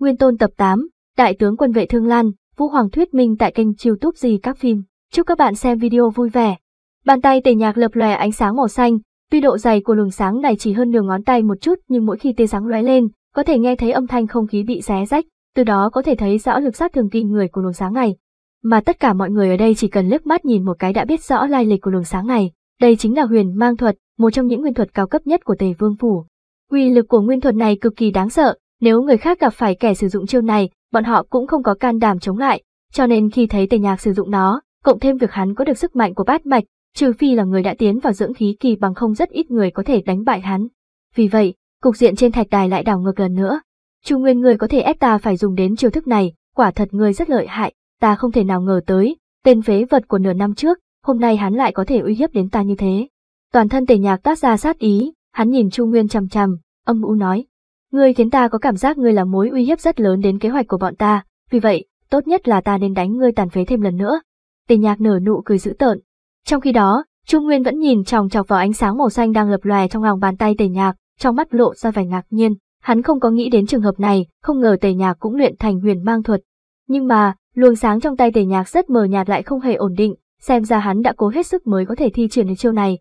Nguyên Tôn tập 8, Đại tướng quân vệ Thương Lan, Vũ Hoàng thuyết minh tại kênh YouTube gì các phim. Chúc các bạn xem video vui vẻ. Bàn tay Tề Nhạc lập lòe ánh sáng màu xanh, tuy độ dày của luồng sáng này chỉ hơn nửa ngón tay một chút, nhưng mỗi khi tia sáng lóe lên, có thể nghe thấy âm thanh không khí bị xé rách, từ đó có thể thấy rõ lực sát thương kinh người của luồng sáng này. Mà tất cả mọi người ở đây chỉ cần liếc mắt nhìn một cái đã biết rõ lai lịch của luồng sáng này, đây chính là Huyền Mang thuật, một trong những nguyên thuật cao cấp nhất của Tề Vương phủ. Quy lực của nguyên thuật này cực kỳ đáng sợ, nếu người khác gặp phải kẻ sử dụng chiêu này, bọn họ cũng không có can đảm chống lại, cho nên khi thấy tề nhạc sử dụng nó, cộng thêm việc hắn có được sức mạnh của bát mạch, trừ phi là người đã tiến vào dưỡng khí kỳ bằng không rất ít người có thể đánh bại hắn. Vì vậy, cục diện trên thạch đài lại đảo ngược lần nữa. Chu Nguyên người có thể ép ta phải dùng đến chiêu thức này, quả thật ngươi rất lợi hại, ta không thể nào ngờ tới, tên phế vật của nửa năm trước, hôm nay hắn lại có thể uy hiếp đến ta như thế. Toàn thân tề nhạc tác ra sát ý, hắn nhìn Chu Nguyên chằm chằm, âm u nói, Ngươi khiến ta có cảm giác ngươi là mối uy hiếp rất lớn đến kế hoạch của bọn ta, vì vậy, tốt nhất là ta nên đánh ngươi tàn phế thêm lần nữa. Tề nhạc nở nụ cười dữ tợn. Trong khi đó, Trung Nguyên vẫn nhìn tròng chọc vào ánh sáng màu xanh đang lập lòe trong lòng bàn tay tề nhạc, trong mắt lộ ra vẻ ngạc nhiên. Hắn không có nghĩ đến trường hợp này, không ngờ tề nhạc cũng luyện thành huyền mang thuật. Nhưng mà, luồng sáng trong tay tề nhạc rất mờ nhạt lại không hề ổn định, xem ra hắn đã cố hết sức mới có thể thi triển được chiêu này,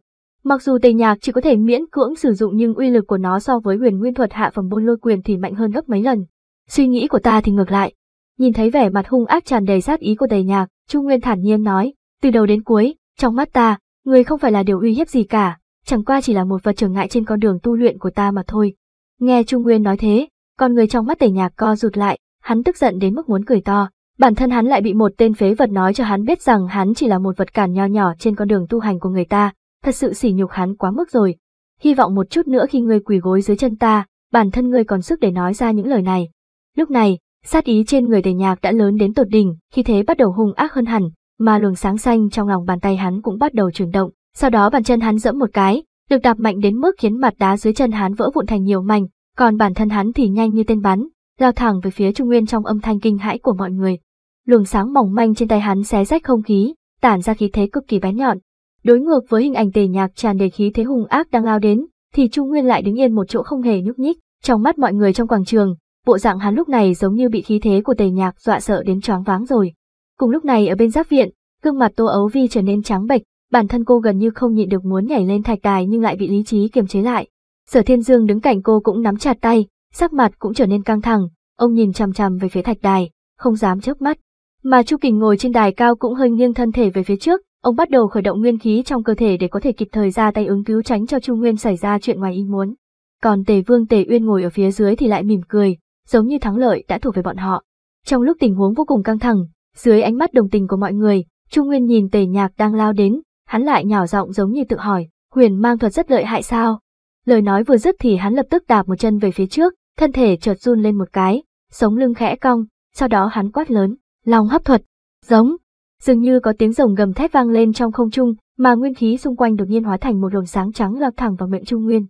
Mặc dù tề nhạc chỉ có thể miễn cưỡng sử dụng nhưng uy lực của nó so với huyền nguyên thuật hạ phẩm bôn lôi quyền thì mạnh hơn gấp mấy lần. Suy nghĩ của ta thì ngược lại. Nhìn thấy vẻ mặt hung ác tràn đầy sát ý của tề nhạc, Trung Nguyên thản nhiên nói, từ đầu đến cuối, trong mắt ta, người không phải là điều uy hiếp gì cả, chẳng qua chỉ là một vật trở ngại trên con đường tu luyện của ta mà thôi. Nghe Trung Nguyên nói thế, con người trong mắt tề nhạc co rụt lại, hắn tức giận đến mức muốn cười to. Bản thân hắn lại bị một tên phế vật nói cho hắn biết rằng hắn chỉ là một vật cản nho nhỏ trên con đường tu hành của người ta, thật sự sỉ nhục hắn quá mức rồi. Hy vọng một chút nữa khi ngươi quỳ gối dưới chân ta, bản thân ngươi còn sức để nói ra những lời này. Lúc này, sát ý trên người tề nhạc đã lớn đến tột đỉnh, khi thế bắt đầu hung ác hơn hẳn, mà luồng sáng xanh trong lòng bàn tay hắn cũng bắt đầu chuyển động, sau đó bàn chân hắn giẫm một cái, được đạp mạnh đến mức khiến mặt đá dưới chân hắn vỡ vụn thành nhiều mảnh, còn bản thân hắn thì nhanh như tên bắn, lao thẳng về phía Trung Nguyên trong âm thanh kinh hãi của mọi người. Luồng sáng mỏng manh trên tay hắn xé rách không khí, tản ra khí thế cực kỳ bén nhọn, Đối ngược với hình ảnh tề nhạc tràn đầy khí thế hung ác đang lao đến, thì Chu Nguyên lại đứng yên một chỗ không hề nhúc nhích, trong mắt mọi người trong quảng trường, bộ dạng hắn lúc này giống như bị khí thế của tề nhạc dọa sợ đến choáng váng rồi. Cùng lúc này ở bên giáp viện, gương mặt Tô Ấu Vi trở nên trắng bệch, bản thân cô gần như không nhịn được muốn nhảy lên thạch đài nhưng lại bị lý trí kiềm chế lại. Sở Thiên Dương đứng cạnh cô cũng nắm chặt tay, sắc mặt cũng trở nên căng thẳng, ông nhìn chằm chằm về phía thạch đài, không dám chớp mắt. Mà Chu Kình ngồi trên đài cao cũng hơi nghiêng thân thể về phía trước, Ông bắt đầu khởi động nguyên khí trong cơ thể để có thể kịp thời ra tay ứng cứu tránh cho Chu Nguyên xảy ra chuyện ngoài ý muốn. Còn Tề Vương Tề Uyên ngồi ở phía dưới thì lại mỉm cười, giống như thắng lợi đã thuộc về bọn họ. Trong lúc tình huống vô cùng căng thẳng, dưới ánh mắt đồng tình của mọi người, Chu Nguyên nhìn Tề Nhạc đang lao đến, hắn lại nhỏ giọng giống như tự hỏi, huyền mang thuật rất lợi hại sao? Lời nói vừa dứt thì hắn lập tức đạp một chân về phía trước, thân thể chợt run lên một cái, sống lưng khẽ cong, sau đó hắn quát lớn, lòng hấp thuật, giống dường như có tiếng rồng gầm thét vang lên trong không trung, mà nguyên khí xung quanh đột nhiên hóa thành một luồng sáng trắng lao thẳng vào miệng Trung Nguyên.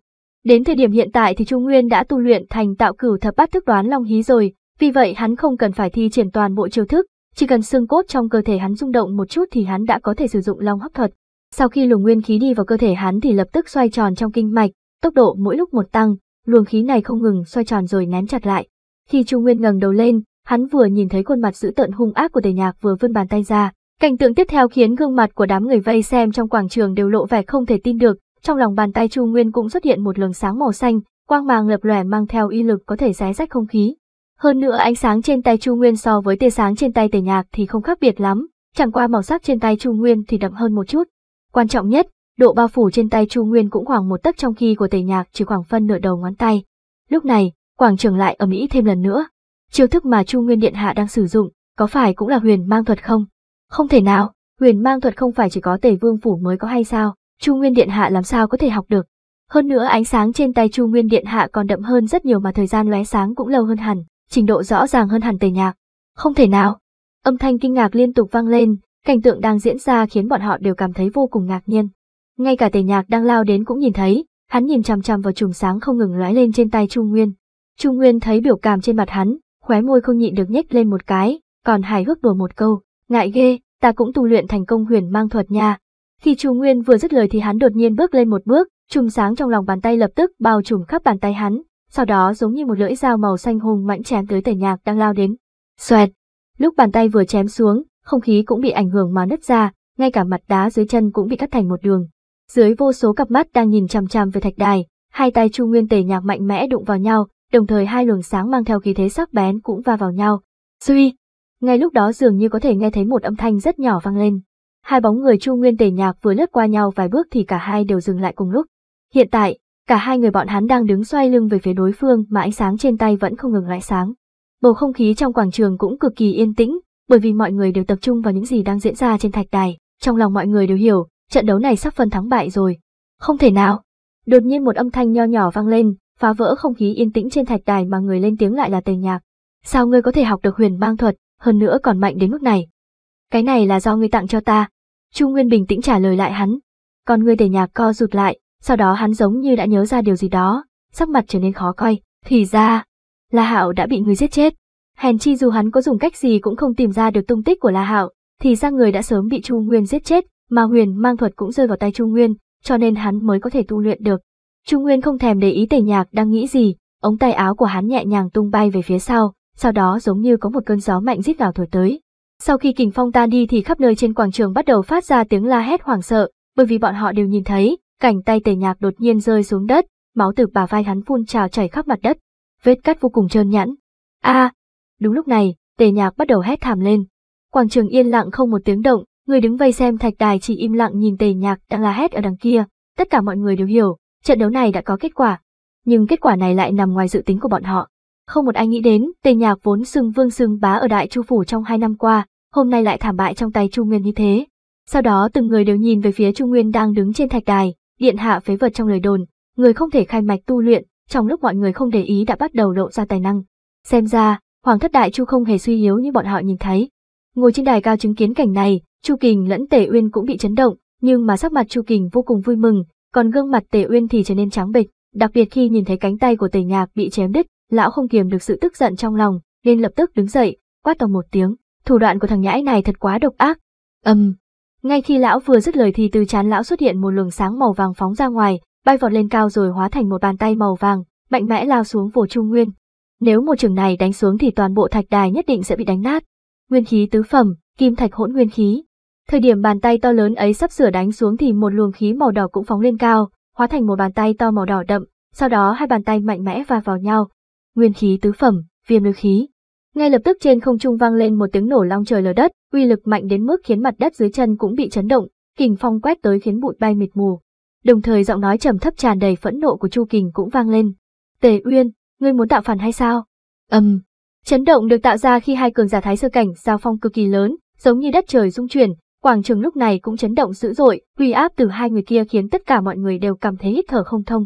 Đến thời điểm hiện tại thì Trung Nguyên đã tu luyện thành tạo cửu thập bát thức đoán long hí rồi, vì vậy hắn không cần phải thi triển toàn bộ chiêu thức, chỉ cần xương cốt trong cơ thể hắn rung động một chút thì hắn đã có thể sử dụng long hấp thuật. Sau khi luồng nguyên khí đi vào cơ thể hắn thì lập tức xoay tròn trong kinh mạch, tốc độ mỗi lúc một tăng, luồng khí này không ngừng xoay tròn rồi nén chặt lại. Khi Trung Nguyên ngẩng đầu lên, Hắn vừa nhìn thấy khuôn mặt dữ tợn hung ác của tề nhạc vừa vươn bàn tay ra. Cảnh tượng tiếp theo khiến gương mặt của đám người vây xem trong quảng trường đều lộ vẻ không thể tin được, trong lòng bàn tay Chu Nguyên cũng xuất hiện một luồng sáng màu xanh, quang màng lập lòe mang theo y lực có thể xé rách không khí. Hơn nữa ánh sáng trên tay Chu Nguyên so với tia sáng trên tay Tề Nhạc thì không khác biệt lắm, chẳng qua màu sắc trên tay Chu Nguyên thì đậm hơn một chút. Quan trọng nhất, độ bao phủ trên tay Chu Nguyên cũng khoảng một tấc trong khi của Tề Nhạc chỉ khoảng phân nửa đầu ngón tay. Lúc này, quảng trường lại ầm ĩ thêm lần nữa, Chiêu thức mà Chu Nguyên Điện Hạ đang sử dụng, có phải cũng là huyền mang thuật không? Không thể nào, huyền mang thuật không phải chỉ có tề vương phủ mới có hay sao, Chu Nguyên Điện Hạ làm sao có thể học được. Hơn nữa ánh sáng trên tay Chu Nguyên Điện Hạ còn đậm hơn rất nhiều mà thời gian lóe sáng cũng lâu hơn hẳn, trình độ rõ ràng hơn hẳn tề nhạc. Không thể nào. Âm thanh kinh ngạc liên tục vang lên, cảnh tượng đang diễn ra khiến bọn họ đều cảm thấy vô cùng ngạc nhiên. Ngay cả tề nhạc đang lao đến cũng nhìn thấy, hắn nhìn chằm chằm vào chùm sáng không ngừng lóe lên trên tay Chu Nguyên. Chu Nguyên thấy biểu cảm trên mặt hắn, khóe môi không nhịn được nhếch lên một cái, còn hài hước đùa một câu, ngại ghê, ta cũng tu luyện thành công huyền mang thuật nha. Khi Chu Nguyên vừa dứt lời thì hắn đột nhiên bước lên một bước, trùng sáng trong lòng bàn tay lập tức bao trùm khắp bàn tay hắn, sau đó giống như một lưỡi dao màu xanh hùng mạnh chém tới tẩy Nhạc đang lao đến. Xoẹt. Lúc bàn tay vừa chém xuống, không khí cũng bị ảnh hưởng mà nứt ra, ngay cả mặt đá dưới chân cũng bị cắt thành một đường. Dưới vô số cặp mắt đang nhìn chằm chằm về thạch đài, hai tay Chu Nguyên tẩy Nhạc mạnh mẽ đụng vào nhau, đồng thời hai luồng sáng mang theo khí thế sắc bén cũng va vào nhau. Suy! Ngay lúc đó dường như có thể nghe thấy một âm thanh rất nhỏ vang lên. Hai bóng người Chu Nguyên Tề Nhạc vừa lướt qua nhau vài bước thì cả hai đều dừng lại cùng lúc. Hiện tại, cả hai người bọn hắn đang đứng xoay lưng về phía đối phương mà ánh sáng trên tay vẫn không ngừng lại sáng. Bầu không khí trong quảng trường cũng cực kỳ yên tĩnh, bởi vì mọi người đều tập trung vào những gì đang diễn ra trên thạch đài. Trong lòng mọi người đều hiểu, trận đấu này sắp phân thắng bại rồi. Không thể nào! Đột nhiên một âm thanh nho nhỏ vang lên, phá vỡ không khí yên tĩnh trên thạch đài mà người lên tiếng lại là tề nhạc. Sao ngươi có thể học được huyền bang thuật, hơn nữa còn mạnh đến mức này? Cái này là do ngươi tặng cho ta. Chu Nguyên bình tĩnh trả lời lại hắn. Còn ngươi tề nhạc co rụt lại, sau đó hắn giống như đã nhớ ra điều gì đó, sắc mặt trở nên khó coi. Thì ra, La Hạo đã bị ngươi giết chết. Hèn chi dù hắn có dùng cách gì cũng không tìm ra được tung tích của La Hạo, thì ra người đã sớm bị Chu Nguyên giết chết, mà huyền mang thuật cũng rơi vào tay Chu Nguyên, cho nên hắn mới có thể tu luyện được. Trung Nguyên không thèm để ý tề nhạc đang nghĩ gì, ống tay áo của hắn nhẹ nhàng tung bay về phía sau, sau đó giống như có một cơn gió mạnh rít vào thổi tới. Sau khi kình phong tan đi thì khắp nơi trên quảng trường bắt đầu phát ra tiếng la hét hoảng sợ, bởi vì bọn họ đều nhìn thấy, cảnh tay tề nhạc đột nhiên rơi xuống đất, máu từ bà vai hắn phun trào chảy khắp mặt đất, vết cắt vô cùng trơn nhẵn. A! đúng lúc này, tề nhạc bắt đầu hét thảm lên. Quảng trường yên lặng không một tiếng động, người đứng vây xem thạch đài chỉ im lặng nhìn tề nhạc đang la hét ở đằng kia, tất cả mọi người đều hiểu, Trận đấu này đã có kết quả, nhưng kết quả này lại nằm ngoài dự tính của bọn họ. Không một ai nghĩ đến, Tề Nhạc vốn xưng vương xưng bá ở Đại Chu phủ trong hai năm qua, hôm nay lại thảm bại trong tay Chu Nguyên như thế. Sau đó từng người đều nhìn về phía Chu Nguyên đang đứng trên thạch đài, điện hạ phế vật trong lời đồn, người không thể khai mạch tu luyện, trong lúc mọi người không để ý đã bắt đầu lộ ra tài năng. Xem ra, Hoàng thất Đại Chu không hề suy yếu như bọn họ nhìn thấy. Ngồi trên đài cao chứng kiến cảnh này, Chu Kình lẫn Tề Uyên cũng bị chấn động, nhưng mà sắc mặt Chu Kình vô cùng vui mừng, còn gương mặt Tề Uyên thì trở nên trắng bệch, đặc biệt khi nhìn thấy cánh tay của Tề Nhạc bị chém đứt, lão không kiềm được sự tức giận trong lòng, nên lập tức đứng dậy, quát to một tiếng, thủ đoạn của thằng nhãi này thật quá độc ác. Ầm. Um. Ngay khi lão vừa dứt lời thì từ chán lão xuất hiện một luồng sáng màu vàng phóng ra ngoài, bay vọt lên cao rồi hóa thành một bàn tay màu vàng, mạnh mẽ lao xuống vồ Trung Nguyên. Nếu một trường này đánh xuống thì toàn bộ thạch đài nhất định sẽ bị đánh nát. Nguyên khí tứ phẩm, kim thạch hỗn nguyên khí, Thời điểm bàn tay to lớn ấy sắp sửa đánh xuống thì một luồng khí màu đỏ cũng phóng lên cao, hóa thành một bàn tay to màu đỏ đậm, sau đó hai bàn tay mạnh mẽ va vào nhau. Nguyên khí tứ phẩm, viêm lưu khí. Ngay lập tức trên không trung vang lên một tiếng nổ long trời lở đất, uy lực mạnh đến mức khiến mặt đất dưới chân cũng bị chấn động, kình phong quét tới khiến bụi bay mịt mù. Đồng thời giọng nói trầm thấp tràn đầy phẫn nộ của Chu Kình cũng vang lên. "Tề Uyên, ngươi muốn tạo phản hay sao?" Ầm. Um. Chấn động được tạo ra khi hai cường giả thái sơ cảnh giao phong cực kỳ lớn, giống như đất trời rung chuyển, Quảng trường lúc này cũng chấn động dữ dội, uy áp từ hai người kia khiến tất cả mọi người đều cảm thấy hít thở không thông.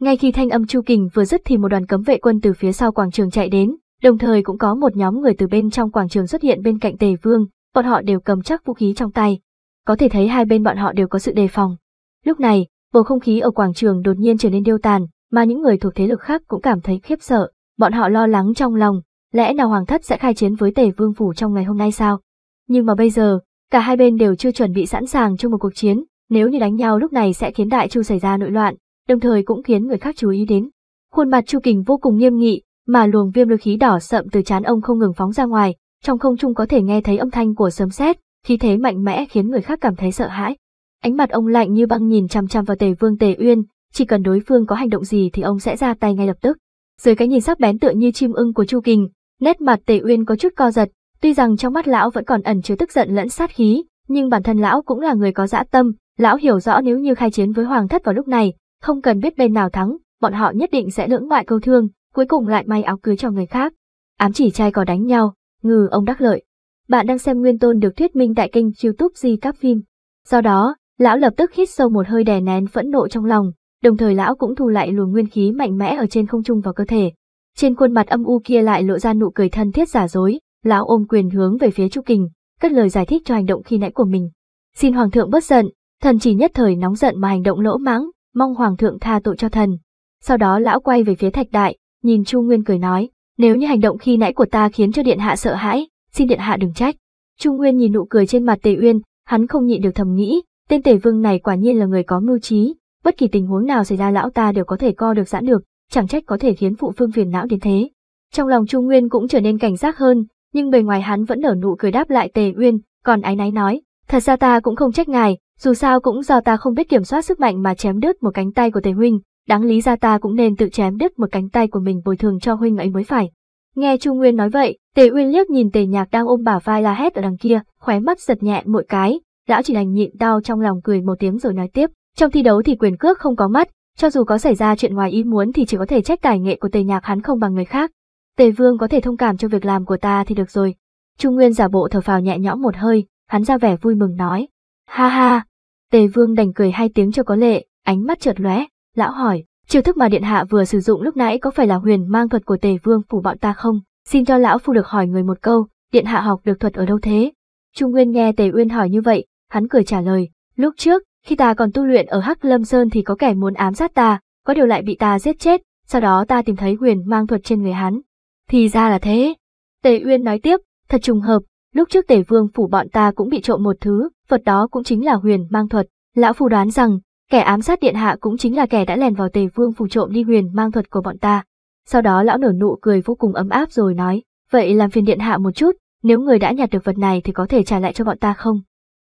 Ngay khi thanh âm Chu Kình vừa dứt thì một đoàn cấm vệ quân từ phía sau quảng trường chạy đến, đồng thời cũng có một nhóm người từ bên trong quảng trường xuất hiện bên cạnh Tề Vương, bọn họ đều cầm chắc vũ khí trong tay. Có thể thấy hai bên bọn họ đều có sự đề phòng. Lúc này, bầu không khí ở quảng trường đột nhiên trở nên điêu tàn, mà những người thuộc thế lực khác cũng cảm thấy khiếp sợ, bọn họ lo lắng trong lòng, lẽ nào Hoàng thất sẽ khai chiến với Tề Vương phủ trong ngày hôm nay sao? Nhưng mà bây giờ, Cả hai bên đều chưa chuẩn bị sẵn sàng cho một cuộc chiến, nếu như đánh nhau lúc này sẽ khiến Đại Chu xảy ra nội loạn, đồng thời cũng khiến người khác chú ý đến. Khuôn mặt Chu Kình vô cùng nghiêm nghị, mà luồng viêm lưu khí đỏ sậm từ trán ông không ngừng phóng ra ngoài, trong không trung có thể nghe thấy âm thanh của sấm sét, khí thế mạnh mẽ khiến người khác cảm thấy sợ hãi. Ánh mặt ông lạnh như băng nhìn chằm chằm vào Tề Vương Tề Uyên, chỉ cần đối phương có hành động gì thì ông sẽ ra tay ngay lập tức. Dưới cái nhìn sắc bén tựa như chim ưng của Chu Kình, nét mặt Tề Uyên có chút co giật, Tuy rằng trong mắt lão vẫn còn ẩn chứa tức giận lẫn sát khí, nhưng bản thân lão cũng là người có dã tâm, lão hiểu rõ nếu như khai chiến với hoàng thất vào lúc này, không cần biết bên nào thắng, bọn họ nhất định sẽ lưỡng bại câu thương, cuối cùng lại may áo cưới cho người khác. Ám chỉ trai có đánh nhau, ngừ ông đắc lợi. Bạn đang xem Nguyên Tôn được thuyết minh tại kênh YouTube Di Các Phim. Do đó, lão lập tức hít sâu một hơi đè nén phẫn nộ trong lòng, đồng thời lão cũng thu lại luồng nguyên khí mạnh mẽ ở trên không trung vào cơ thể. Trên khuôn mặt âm u kia lại lộ ra nụ cười thân thiết giả dối, lão ôm quyền hướng về phía Chu Kình, cất lời giải thích cho hành động khi nãy của mình. Xin Hoàng thượng bớt giận, thần chỉ nhất thời nóng giận mà hành động lỗ mãng, mong Hoàng thượng tha tội cho thần. Sau đó lão quay về phía Thạch Đại, nhìn Chu Nguyên cười nói, nếu như hành động khi nãy của ta khiến cho Điện Hạ sợ hãi, xin Điện Hạ đừng trách. Chu Nguyên nhìn nụ cười trên mặt Tề Uyên, hắn không nhịn được thầm nghĩ, tên Tề Vương này quả nhiên là người có mưu trí, bất kỳ tình huống nào xảy ra lão ta đều có thể co được giãn được, chẳng trách có thể khiến phụ phương phiền não đến thế. Trong lòng Chu Nguyên cũng trở nên cảnh giác hơn, nhưng bề ngoài hắn vẫn nở nụ cười đáp lại Tề Uyên, còn ái náy nói, thật ra ta cũng không trách ngài, dù sao cũng do ta không biết kiểm soát sức mạnh mà chém đứt một cánh tay của Tề Huynh, đáng lý ra ta cũng nên tự chém đứt một cánh tay của mình bồi thường cho Huynh ấy mới phải. Nghe Chu Nguyên nói vậy, Tề Uyên liếc nhìn Tề Nhạc đang ôm bả vai la hét ở đằng kia, khóe mắt giật nhẹ mỗi cái, lão chỉ đành nhịn đau trong lòng cười một tiếng rồi nói tiếp, trong thi đấu thì quyền cước không có mắt, cho dù có xảy ra chuyện ngoài ý muốn thì chỉ có thể trách tài nghệ của Tề Nhạc hắn không bằng người khác, Tề vương có thể thông cảm cho việc làm của ta thì được rồi. Trung Nguyên giả bộ thở phào nhẹ nhõm một hơi, hắn ra vẻ vui mừng nói. Ha ha! Tề vương đành cười hai tiếng cho có lệ, ánh mắt chợt lóe, lão hỏi. Chiêu thức mà điện hạ vừa sử dụng lúc nãy có phải là huyền mang thuật của tề vương phủ bọn ta không? Xin cho lão phu được hỏi người một câu, điện hạ học được thuật ở đâu thế? Trung Nguyên nghe Tề Uyên hỏi như vậy, hắn cười trả lời. Lúc trước, khi ta còn tu luyện ở Hắc Lâm Sơn thì có kẻ muốn ám sát ta, có điều lại bị ta giết chết, sau đó ta tìm thấy huyền mang thuật trên người hắn, thì ra là thế. Tề Uyên nói tiếp, thật trùng hợp, lúc trước Tề Vương phủ bọn ta cũng bị trộm một thứ, vật đó cũng chính là huyền mang thuật. Lão Phu đoán rằng, kẻ ám sát điện hạ cũng chính là kẻ đã lèn vào Tề Vương phủ trộm đi huyền mang thuật của bọn ta. Sau đó lão nở nụ cười vô cùng ấm áp rồi nói, vậy làm phiền điện hạ một chút, nếu người đã nhặt được vật này thì có thể trả lại cho bọn ta không?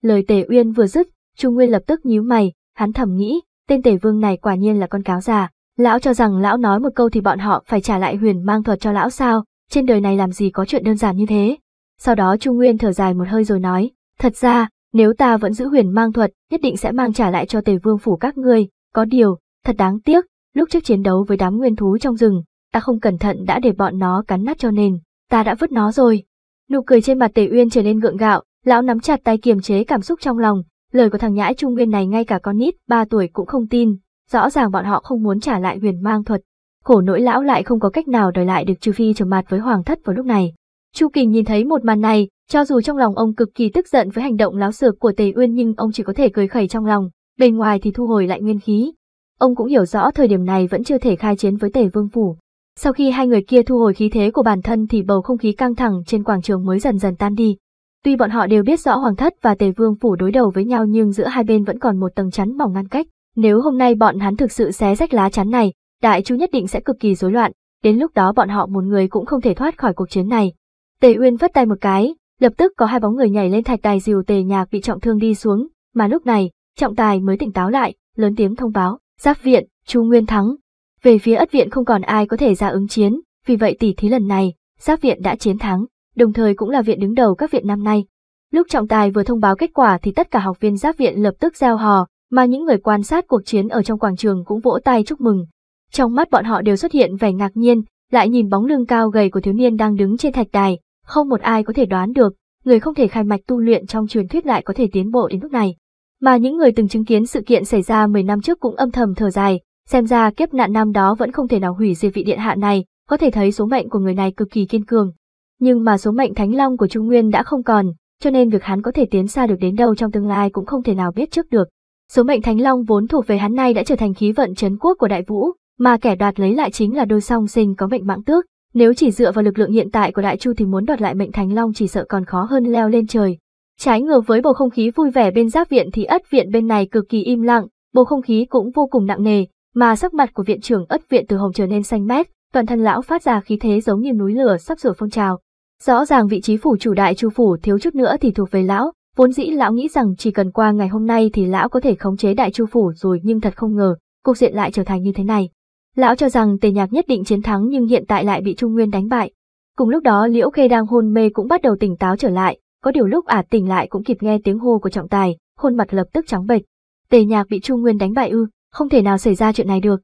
Lời Tề Uyên vừa dứt, Trung Nguyên lập tức nhíu mày, hắn thầm nghĩ, tên Tề Vương này quả nhiên là con cáo già, Lão cho rằng lão nói một câu thì bọn họ phải trả lại huyền mang thuật cho lão sao, trên đời này làm gì có chuyện đơn giản như thế. Sau đó Trung Nguyên thở dài một hơi rồi nói, thật ra, nếu ta vẫn giữ huyền mang thuật, nhất định sẽ mang trả lại cho tề vương phủ các ngươi, có điều, thật đáng tiếc, lúc trước chiến đấu với đám nguyên thú trong rừng, ta không cẩn thận đã để bọn nó cắn nát cho nên, ta đã vứt nó rồi. Nụ cười trên mặt tề uyên trở nên gượng gạo, lão nắm chặt tay kiềm chế cảm xúc trong lòng, lời của thằng nhãi Trung Nguyên này ngay cả con nít 3 tuổi cũng không tin, Rõ ràng bọn họ không muốn trả lại huyền mang thuật. Khổ nỗi lão lại không có cách nào đòi lại được trừ phi trở mặt với hoàng thất vào lúc này. Chu Kình nhìn thấy một màn này, cho dù trong lòng ông cực kỳ tức giận với hành động láo xược của Tề Uyên nhưng ông chỉ có thể cười khẩy trong lòng, bên ngoài thì thu hồi lại nguyên khí. Ông cũng hiểu rõ thời điểm này vẫn chưa thể khai chiến với Tề Vương Phủ. Sau khi hai người kia thu hồi khí thế của bản thân thì bầu không khí căng thẳng trên quảng trường mới dần dần tan đi. Tuy bọn họ đều biết rõ Hoàng Thất và Tề Vương Phủ đối đầu với nhau nhưng giữa hai bên vẫn còn một tầng chắn mỏng ngăn cách. Nếu hôm nay bọn hắn thực sự xé rách lá chắn này, đại chu nhất định sẽ cực kỳ rối loạn, đến lúc đó bọn họ một người cũng không thể thoát khỏi cuộc chiến này. Tề Uyên vất tay một cái, lập tức có hai bóng người nhảy lên thạch tài dìu Tề Nhạc bị trọng thương đi xuống, mà lúc này, trọng tài mới tỉnh táo lại, lớn tiếng thông báo, giáp viện, Chu Nguyên thắng. Về phía ất viện không còn ai có thể ra ứng chiến, vì vậy tỷ thí lần này, giáp viện đã chiến thắng, đồng thời cũng là viện đứng đầu các viện năm nay. Lúc trọng tài vừa thông báo kết quả thì tất cả học viên giáp viện lập tức gieo hò, mà những người quan sát cuộc chiến ở trong quảng trường cũng vỗ tay chúc mừng. Trong mắt bọn họ đều xuất hiện vẻ ngạc nhiên, lại nhìn bóng lưng cao gầy của thiếu niên đang đứng trên thạch đài, không một ai có thể đoán được, người không thể khai mạch tu luyện trong truyền thuyết lại có thể tiến bộ đến lúc này. Mà những người từng chứng kiến sự kiện xảy ra 10 năm trước cũng âm thầm thở dài, xem ra kiếp nạn năm đó vẫn không thể nào hủy diệt vị điện hạ này, có thể thấy số mệnh của người này cực kỳ kiên cường. Nhưng mà số mệnh thánh long của Trung Nguyên đã không còn, cho nên việc hắn có thể tiến xa được đến đâu trong tương lai cũng không thể nào biết trước được. Số mệnh Thánh Long vốn thuộc về hắn nay đã trở thành khí vận chấn quốc của Đại Vũ, mà kẻ đoạt lấy lại chính là đôi song sinh có mệnh mạng tước. Nếu chỉ dựa vào lực lượng hiện tại của Đại Chu thì muốn đoạt lại mệnh Thánh Long chỉ sợ còn khó hơn leo lên trời. Trái ngược với bầu không khí vui vẻ bên giáp viện thì ất viện bên này cực kỳ im lặng, bầu không khí cũng vô cùng nặng nề, mà sắc mặt của viện trưởng ất viện từ hồng trở nên xanh mét, toàn thân lão phát ra khí thế giống như núi lửa sắp sửa phong trào. Rõ ràng vị trí phủ chủ đại chu phủ thiếu chút nữa thì thuộc về lão, Vốn dĩ lão nghĩ rằng chỉ cần qua ngày hôm nay thì lão có thể khống chế đại chu phủ rồi nhưng thật không ngờ, cục diện lại trở thành như thế này. Lão cho rằng tề nhạc nhất định chiến thắng nhưng hiện tại lại bị Trung Nguyên đánh bại. Cùng lúc đó Liễu Khê đang hôn mê cũng bắt đầu tỉnh táo trở lại, có điều lúc ả à tỉnh lại cũng kịp nghe tiếng hô của trọng tài, khuôn mặt lập tức trắng bệch. Tề nhạc bị Trung Nguyên đánh bại ư, không thể nào xảy ra chuyện này được.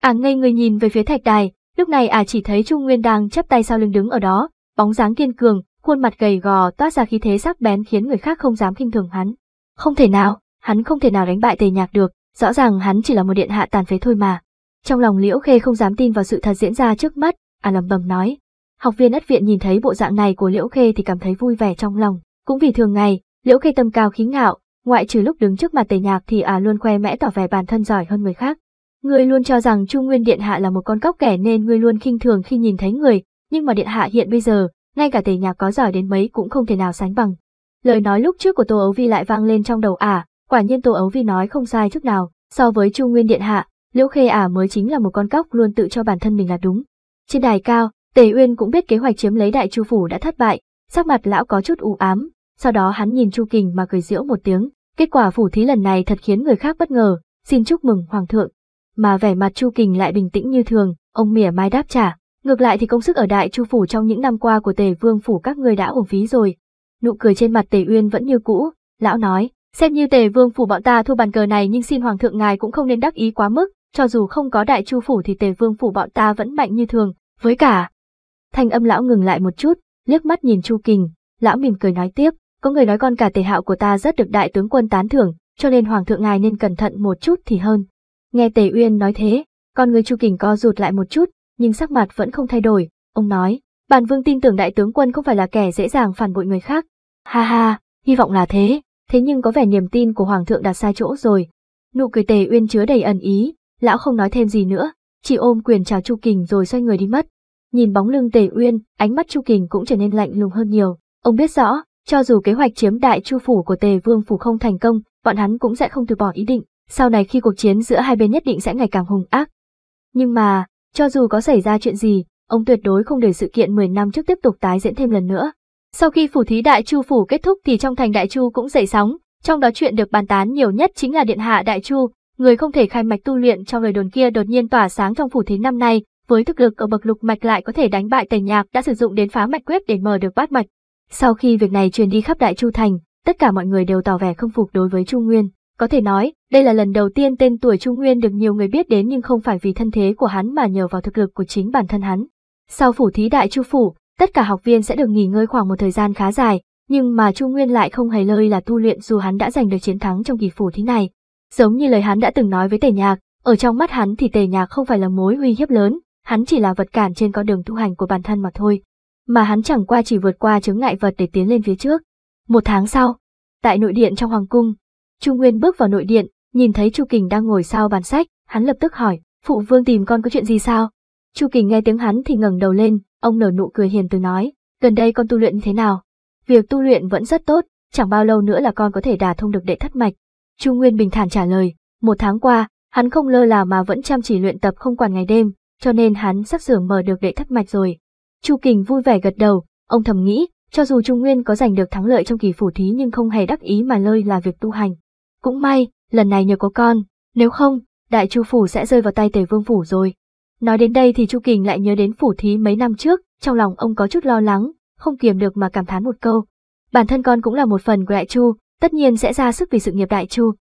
Ả à ngây người nhìn về phía thạch đài, lúc này ả à chỉ thấy Trung Nguyên đang chấp tay sau lưng đứng ở đó, bóng dáng kiên cường, khuôn mặt gầy gò toát ra khí thế sắc bén khiến người khác không dám khinh thường hắn. Không thể nào, hắn không thể nào đánh bại Tề Nhạc được, rõ ràng hắn chỉ là một điện hạ tàn phế thôi mà. Trong lòng Liễu Khê không dám tin vào sự thật diễn ra trước mắt, à lầm bầm nói. Học viên ất viện nhìn thấy bộ dạng này của Liễu Khê thì cảm thấy vui vẻ trong lòng, cũng vì thường ngày, Liễu Khê tâm cao khí ngạo, ngoại trừ lúc đứng trước mặt Tề Nhạc thì à luôn khoe mẽ tỏ vẻ bản thân giỏi hơn người khác. Ngươi luôn cho rằng Trung Nguyên Điện Hạ là một con cóc kẻ nên ngươi luôn khinh thường khi nhìn thấy người, nhưng mà Điện Hạ hiện bây giờ, ngay cả tề nhạc có giỏi đến mấy cũng không thể nào sánh bằng. Lời nói lúc trước của Tô Ấu Vi lại vang lên trong đầu ả, à, quả nhiên Tô Ấu Vi nói không sai chút nào, so với Chu Nguyên Điện Hạ, Liễu Khê ả à mới chính là một con cóc luôn tự cho bản thân mình là đúng. Trên đài cao, Tề Uyên cũng biết kế hoạch chiếm lấy đại chu phủ đã thất bại, sắc mặt lão có chút u ám, sau đó hắn nhìn Chu Kình mà cười giễu một tiếng, kết quả phủ thí lần này thật khiến người khác bất ngờ, xin chúc mừng hoàng thượng. Mà vẻ mặt Chu Kình lại bình tĩnh như thường, ông mỉa mai đáp trả, Ngược lại thì công sức ở Đại Chu Phủ trong những năm qua của Tề Vương Phủ các người đã uổng phí rồi. Nụ cười trên mặt Tề Uyên vẫn như cũ, lão nói, xem như Tề Vương Phủ bọn ta thua bàn cờ này nhưng xin Hoàng thượng ngài cũng không nên đắc ý quá mức, cho dù không có Đại Chu Phủ thì Tề Vương Phủ bọn ta vẫn mạnh như thường, với cả. Thanh âm lão ngừng lại một chút, liếc mắt nhìn Chu Kình, lão mỉm cười nói tiếp, có người nói con cả Tề Hạo của ta rất được Đại tướng quân tán thưởng, cho nên Hoàng thượng ngài nên cẩn thận một chút thì hơn. Nghe Tề Uyên nói thế, con người Chu Kình co rụt lại một chút, nhưng sắc mặt vẫn không thay đổi. Ông nói, bản vương tin tưởng đại tướng quân không phải là kẻ dễ dàng phản bội người khác. Ha ha, hy vọng là thế, thế nhưng có vẻ niềm tin của hoàng thượng đặt sai chỗ rồi. Nụ cười tề uyên chứa đầy ẩn ý, lão không nói thêm gì nữa, chỉ ôm quyền chào Chu Kình rồi xoay người đi mất. Nhìn bóng lưng tề uyên, ánh mắt Chu Kình cũng trở nên lạnh lùng hơn nhiều. Ông biết rõ, cho dù kế hoạch chiếm đại chu phủ của tề vương phủ không thành công, bọn hắn cũng sẽ không từ bỏ ý định. Sau này khi cuộc chiến giữa hai bên nhất định sẽ ngày càng hung ác. Nhưng mà, cho dù có xảy ra chuyện gì, ông tuyệt đối không để sự kiện 10 năm trước tiếp tục tái diễn thêm lần nữa. Sau khi phủ thí Đại Chu phủ kết thúc thì trong thành Đại Chu cũng dậy sóng, trong đó chuyện được bàn tán nhiều nhất chính là điện hạ Đại Chu, người không thể khai mạch tu luyện trong lời đồn kia đột nhiên tỏa sáng trong phủ thí năm nay, với thực lực ở bậc lục mạch lại có thể đánh bại Tề Nhạc đã sử dụng đến phá mạch quyết để mở được bát mạch. Sau khi việc này truyền đi khắp Đại Chu thành, tất cả mọi người đều tỏ vẻ không phục đối với Chu Nguyên. Có thể nói, đây là lần đầu tiên tên tuổi Trung Nguyên được nhiều người biết đến nhưng không phải vì thân thế của hắn mà nhờ vào thực lực của chính bản thân hắn. Sau phủ thí đại chu phủ, tất cả học viên sẽ được nghỉ ngơi khoảng một thời gian khá dài, nhưng mà Trung Nguyên lại không hề lơi là tu luyện dù hắn đã giành được chiến thắng trong kỳ phủ thí này. Giống như lời hắn đã từng nói với Tề Nhạc, ở trong mắt hắn thì Tề Nhạc không phải là mối uy hiếp lớn, hắn chỉ là vật cản trên con đường tu hành của bản thân mà thôi. Mà hắn chẳng qua chỉ vượt qua chứng ngại vật để tiến lên phía trước. Một tháng sau, tại nội điện trong hoàng cung, Trung Nguyên bước vào nội điện, nhìn thấy Chu Kình đang ngồi sau bàn sách, hắn lập tức hỏi, phụ vương tìm con có chuyện gì sao? Chu Kình nghe tiếng hắn thì ngẩng đầu lên, ông nở nụ cười hiền từ nói, gần đây con tu luyện thế nào? Việc tu luyện vẫn rất tốt, chẳng bao lâu nữa là con có thể đả thông được đệ thất mạch. Chu Nguyên bình thản trả lời, một tháng qua, hắn không lơ là mà vẫn chăm chỉ luyện tập không quản ngày đêm, cho nên hắn sắp sửa mở được đệ thất mạch rồi. Chu Kình vui vẻ gật đầu, ông thầm nghĩ, cho dù Trung Nguyên có giành được thắng lợi trong kỳ phủ thí nhưng không hề đắc ý mà lơi là việc tu hành. Cũng may, lần này nhờ có con, nếu không, đại chu phủ sẽ rơi vào tay tề vương phủ rồi. Nói đến đây thì Chu Kình lại nhớ đến phủ thí mấy năm trước, trong lòng ông có chút lo lắng, không kiềm được mà cảm thán một câu. Bản thân con cũng là một phần của đại chu, tất nhiên sẽ ra sức vì sự nghiệp đại chu.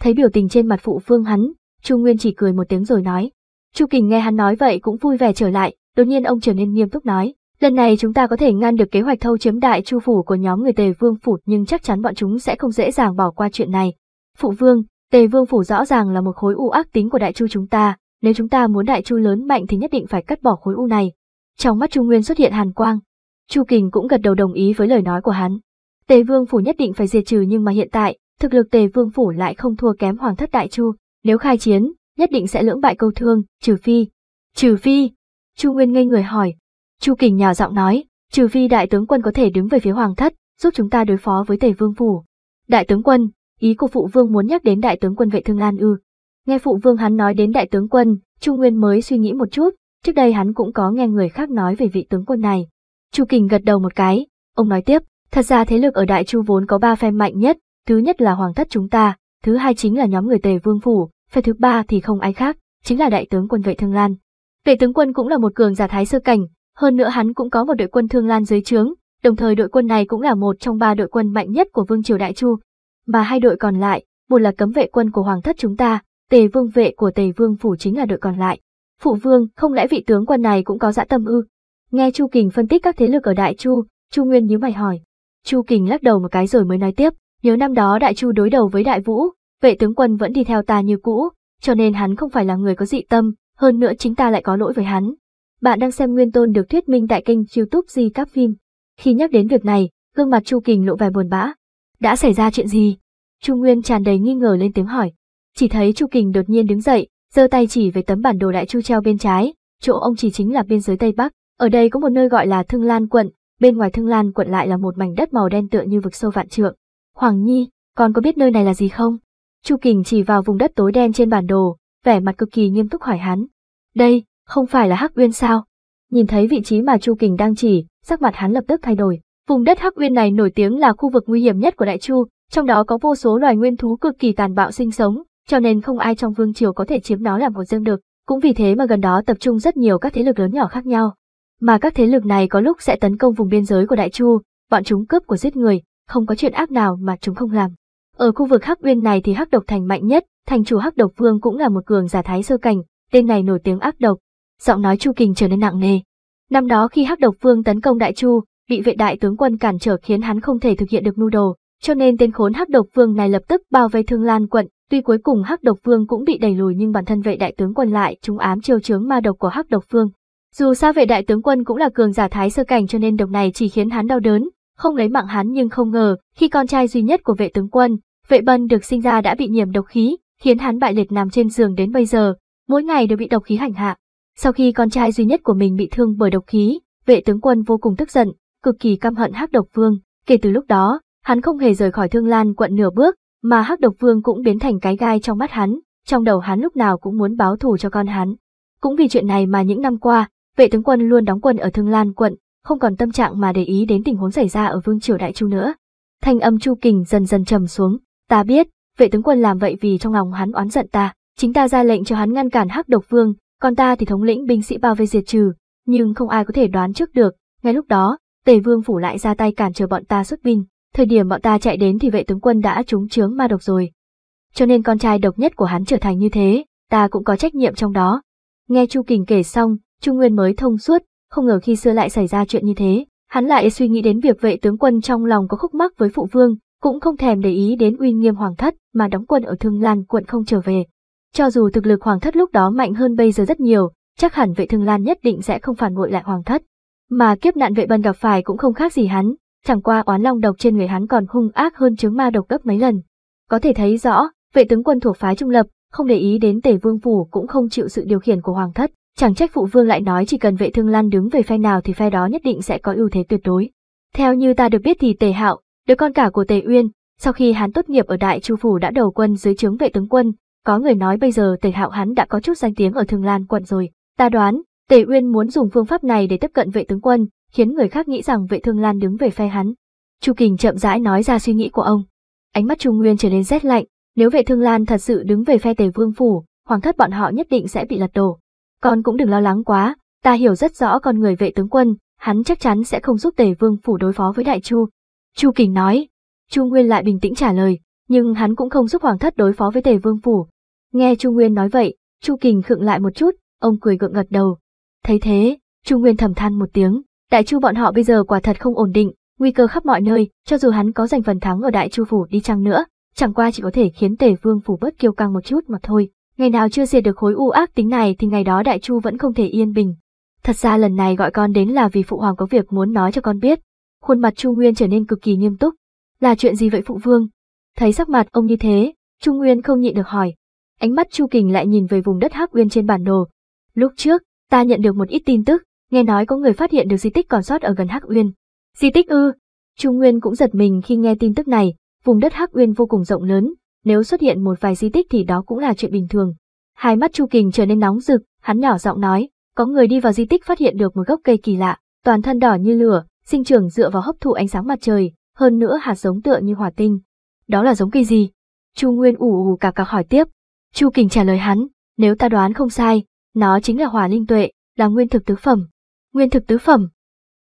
Thấy biểu tình trên mặt phụ vương hắn, Chu Nguyên chỉ cười một tiếng rồi nói. Chu Kình nghe hắn nói vậy cũng vui vẻ trở lại, đột nhiên ông trở nên nghiêm túc nói. Lần này chúng ta có thể ngăn được kế hoạch thâu chiếm đại chu phủ của nhóm người tề vương phủ nhưng chắc chắn bọn chúng sẽ không dễ dàng bỏ qua chuyện này. Phụ vương, Tề vương phủ rõ ràng là một khối u ác tính của đại chu chúng ta, nếu chúng ta muốn đại chu lớn mạnh thì nhất định phải cắt bỏ khối u này. Trong mắt Chu Nguyên xuất hiện hàn quang. Chu Kình cũng gật đầu đồng ý với lời nói của hắn. Tề vương phủ nhất định phải diệt trừ nhưng mà hiện tại, thực lực Tề vương phủ lại không thua kém hoàng thất đại chu, nếu khai chiến, nhất định sẽ lưỡng bại câu thương, trừ phi. Trừ phi? Chu Nguyên ngây người hỏi. Chu Kình nhỏ giọng nói, trừ phi đại tướng quân có thể đứng về phía hoàng thất, giúp chúng ta đối phó với Tề vương phủ. Đại tướng quân, ý của phụ vương muốn nhắc đến đại tướng quân vệ thương an ư. Nghe phụ vương hắn nói đến đại tướng quân, Chu Nguyên mới suy nghĩ một chút, trước đây hắn cũng có nghe người khác nói về vị tướng quân này. Chu Kình gật đầu một cái, ông nói tiếp, thật ra thế lực ở Đại Chu vốn có ba phe mạnh nhất, thứ nhất là hoàng thất chúng ta, thứ hai chính là nhóm người Tề Vương phủ, phe thứ ba thì không ai khác, chính là đại tướng quân Vệ Thương Lan. Vệ tướng quân cũng là một cường giả thái sơ cảnh, hơn nữa hắn cũng có một đội quân Thương Lan dưới trướng, đồng thời đội quân này cũng là một trong ba đội quân mạnh nhất của vương triều Đại Chu, mà hai đội còn lại, một là cấm vệ quân của hoàng thất chúng ta, tề vương vệ của tề vương phủ chính là đội còn lại. Phụ vương, không lẽ vị tướng quân này cũng có dã tâm ư? Nghe Chu Kình phân tích các thế lực ở Đại Chu, Chu Nguyên nhíu mày hỏi. Chu Kình lắc đầu một cái rồi mới nói tiếp, nhớ năm đó Đại Chu đối đầu với Đại Vũ, vệ tướng quân vẫn đi theo ta như cũ, cho nên hắn không phải là người có dị tâm, hơn nữa chính ta lại có lỗi với hắn. Bạn đang xem Nguyên Tôn được thuyết minh tại kênh youtube Di Các Phim. Khi nhắc đến việc này, gương mặt Chu Kình lộ vẻ buồn bã đã xảy ra chuyện gì? Trung Nguyên tràn đầy nghi ngờ lên tiếng hỏi. Chỉ thấy Chu Kình đột nhiên đứng dậy, giơ tay chỉ về tấm bản đồ đại chu treo bên trái, chỗ ông chỉ chính là biên giới Tây Bắc, ở đây có một nơi gọi là Thương Lan quận, bên ngoài Thương Lan quận lại là một mảnh đất màu đen tựa như vực sâu vạn trượng. Hoàng Nhi, con có biết nơi này là gì không? Chu Kình chỉ vào vùng đất tối đen trên bản đồ, vẻ mặt cực kỳ nghiêm túc hỏi hắn. Đây, không phải là Hắc Uyên sao? Nhìn thấy vị trí mà Chu Kình đang chỉ, sắc mặt hắn lập tức thay đổi. Vùng đất Hắc Uyên này nổi tiếng là khu vực nguy hiểm nhất của Đại Chu, trong đó có vô số loài nguyên thú cực kỳ tàn bạo sinh sống, cho nên không ai trong vương triều có thể chiếm nó làm một dương được, cũng vì thế mà gần đó tập trung rất nhiều các thế lực lớn nhỏ khác nhau. Mà các thế lực này có lúc sẽ tấn công vùng biên giới của Đại Chu, bọn chúng cướp của giết người, không có chuyện ác nào mà chúng không làm. Ở khu vực Hắc Uyên này thì Hắc Độc Thành mạnh nhất, thành chủ Hắc Độc Vương cũng là một cường giả thái sơ cảnh, tên này nổi tiếng ác độc. Giọng nói Chu Kình trở nên nặng nề. Năm đó khi Hắc Độc Vương tấn công Đại Chu, bị vệ đại tướng quân cản trở khiến hắn không thể thực hiện được mưu đồ, cho nên tên khốn hắc độc vương này lập tức bao vây Thương Lan quận, tuy cuối cùng hắc độc vương cũng bị đẩy lùi nhưng bản thân vệ đại tướng quân lại trúng ám chiêu chướng ma độc của hắc độc vương. Dù sao vệ đại tướng quân cũng là cường giả thái sơ cảnh cho nên độc này chỉ khiến hắn đau đớn, không lấy mạng hắn nhưng không ngờ, khi con trai duy nhất của vệ tướng quân, vệ bân được sinh ra đã bị nhiễm độc khí, khiến hắn bại liệt nằm trên giường đến bây giờ, mỗi ngày đều bị độc khí hành hạ. Sau khi con trai duy nhất của mình bị thương bởi độc khí, vệ tướng quân vô cùng tức giận, cực kỳ căm hận Hắc Độc Vương, kể từ lúc đó, hắn không hề rời khỏi Thương Lan quận nửa bước, mà Hắc Độc Vương cũng biến thành cái gai trong mắt hắn, trong đầu hắn lúc nào cũng muốn báo thù cho con hắn. Cũng vì chuyện này mà những năm qua, vệ tướng quân luôn đóng quân ở Thương Lan quận, không còn tâm trạng mà để ý đến tình huống xảy ra ở Vương triều Đại Chu nữa. Thanh âm Chu Kình dần dần trầm xuống, ta biết, vệ tướng quân làm vậy vì trong lòng hắn oán giận ta, chính ta ra lệnh cho hắn ngăn cản Hắc Độc Vương, còn ta thì thống lĩnh binh sĩ bao vây diệt trừ, nhưng không ai có thể đoán trước được, ngay lúc đó, Tề vương phủ lại ra tay cản trở bọn ta xuất binh, thời điểm bọn ta chạy đến thì vệ tướng quân đã trúng chướng ma độc rồi. Cho nên con trai độc nhất của hắn trở thành như thế, ta cũng có trách nhiệm trong đó. Nghe Chu Kình kể xong, Chu Nguyên mới thông suốt, không ngờ khi xưa lại xảy ra chuyện như thế, hắn lại suy nghĩ đến việc vệ tướng quân trong lòng có khúc mắc với phụ vương, cũng không thèm để ý đến uy nghiêm hoàng thất mà đóng quân ở Thương Lan quận không trở về. Cho dù thực lực hoàng thất lúc đó mạnh hơn bây giờ rất nhiều, chắc hẳn vệ Thương Lan nhất định sẽ không phản bội lại hoàng thất. Mà kiếp nạn vệ bần gặp phải cũng không khác gì hắn, chẳng qua oán long độc trên người hắn còn hung ác hơn chứng ma độc gấp mấy lần. Có thể thấy rõ, vệ tướng quân thuộc phái trung lập, không để ý đến tể vương phủ cũng không chịu sự điều khiển của hoàng thất, chẳng trách phụ vương lại nói chỉ cần vệ thương lan đứng về phe nào thì phe đó nhất định sẽ có ưu thế tuyệt đối. Theo như ta được biết thì tề hạo, đứa con cả của tề uyên, sau khi hắn tốt nghiệp ở đại chu phủ đã đầu quân dưới trướng vệ tướng quân, có người nói bây giờ tề hạo hắn đã có chút danh tiếng ở thương lan quận rồi. Ta đoán, Tề Uyên muốn dùng phương pháp này để tiếp cận vệ tướng quân, khiến người khác nghĩ rằng vệ thương lan đứng về phe hắn. Chu Kình chậm rãi nói ra suy nghĩ của ông. Ánh mắt Trung Nguyên trở nên rét lạnh, nếu vệ thương lan thật sự đứng về phe Tề Vương Phủ, hoàng thất bọn họ nhất định sẽ bị lật đổ. Con cũng đừng lo lắng quá, ta hiểu rất rõ con người vệ tướng quân, hắn chắc chắn sẽ không giúp Tề Vương Phủ đối phó với Đại Chu. Chu Kình nói, Chu Nguyên lại bình tĩnh trả lời, nhưng hắn cũng không giúp hoàng thất đối phó với Tề Vương Phủ. Nghe Chu Nguyên nói vậy, Chu Kình khựng lại một chút, ông cười gượng gật đầu, Thấy thế, Trung Nguyên thầm than một tiếng, đại chu bọn họ bây giờ quả thật không ổn định, nguy cơ khắp mọi nơi, cho dù hắn có giành phần thắng ở đại chu phủ đi chăng nữa, chẳng qua chỉ có thể khiến tề vương phủ bớt kiêu căng một chút mà thôi. Ngày nào chưa diệt được khối u ác tính này thì ngày đó đại chu vẫn không thể yên bình. Thật ra lần này gọi con đến là vì phụ hoàng có việc muốn nói cho con biết. Khuôn mặt Trung Nguyên trở nên cực kỳ nghiêm túc. Là chuyện gì vậy phụ vương? Thấy sắc mặt ông như thế, Trung Nguyên không nhịn được hỏi. Ánh mắt Chu Kình lại nhìn về vùng đất Hắc Uyên trên bản đồ. Lúc trước, Ta nhận được một ít tin tức, nghe nói có người phát hiện được di tích còn sót ở gần Hắc Uyên. Di tích ư? Trung Nguyên cũng giật mình khi nghe tin tức này, vùng đất Hắc Uyên vô cùng rộng lớn, nếu xuất hiện một vài di tích thì đó cũng là chuyện bình thường. Hai mắt Chu Kình trở nên nóng rực, hắn nhỏ giọng nói, có người đi vào di tích phát hiện được một gốc cây kỳ lạ, toàn thân đỏ như lửa, sinh trưởng dựa vào hấp thụ ánh sáng mặt trời, hơn nữa hạt giống tựa như hỏa tinh. Đó là giống cây gì? Chu Nguyên ủ ủ cà cà hỏi tiếp. Chu Kình trả lời hắn, nếu ta đoán không sai, nó chính là hòa linh tuệ, là nguyên thực tứ phẩm. Nguyên thực tứ phẩm.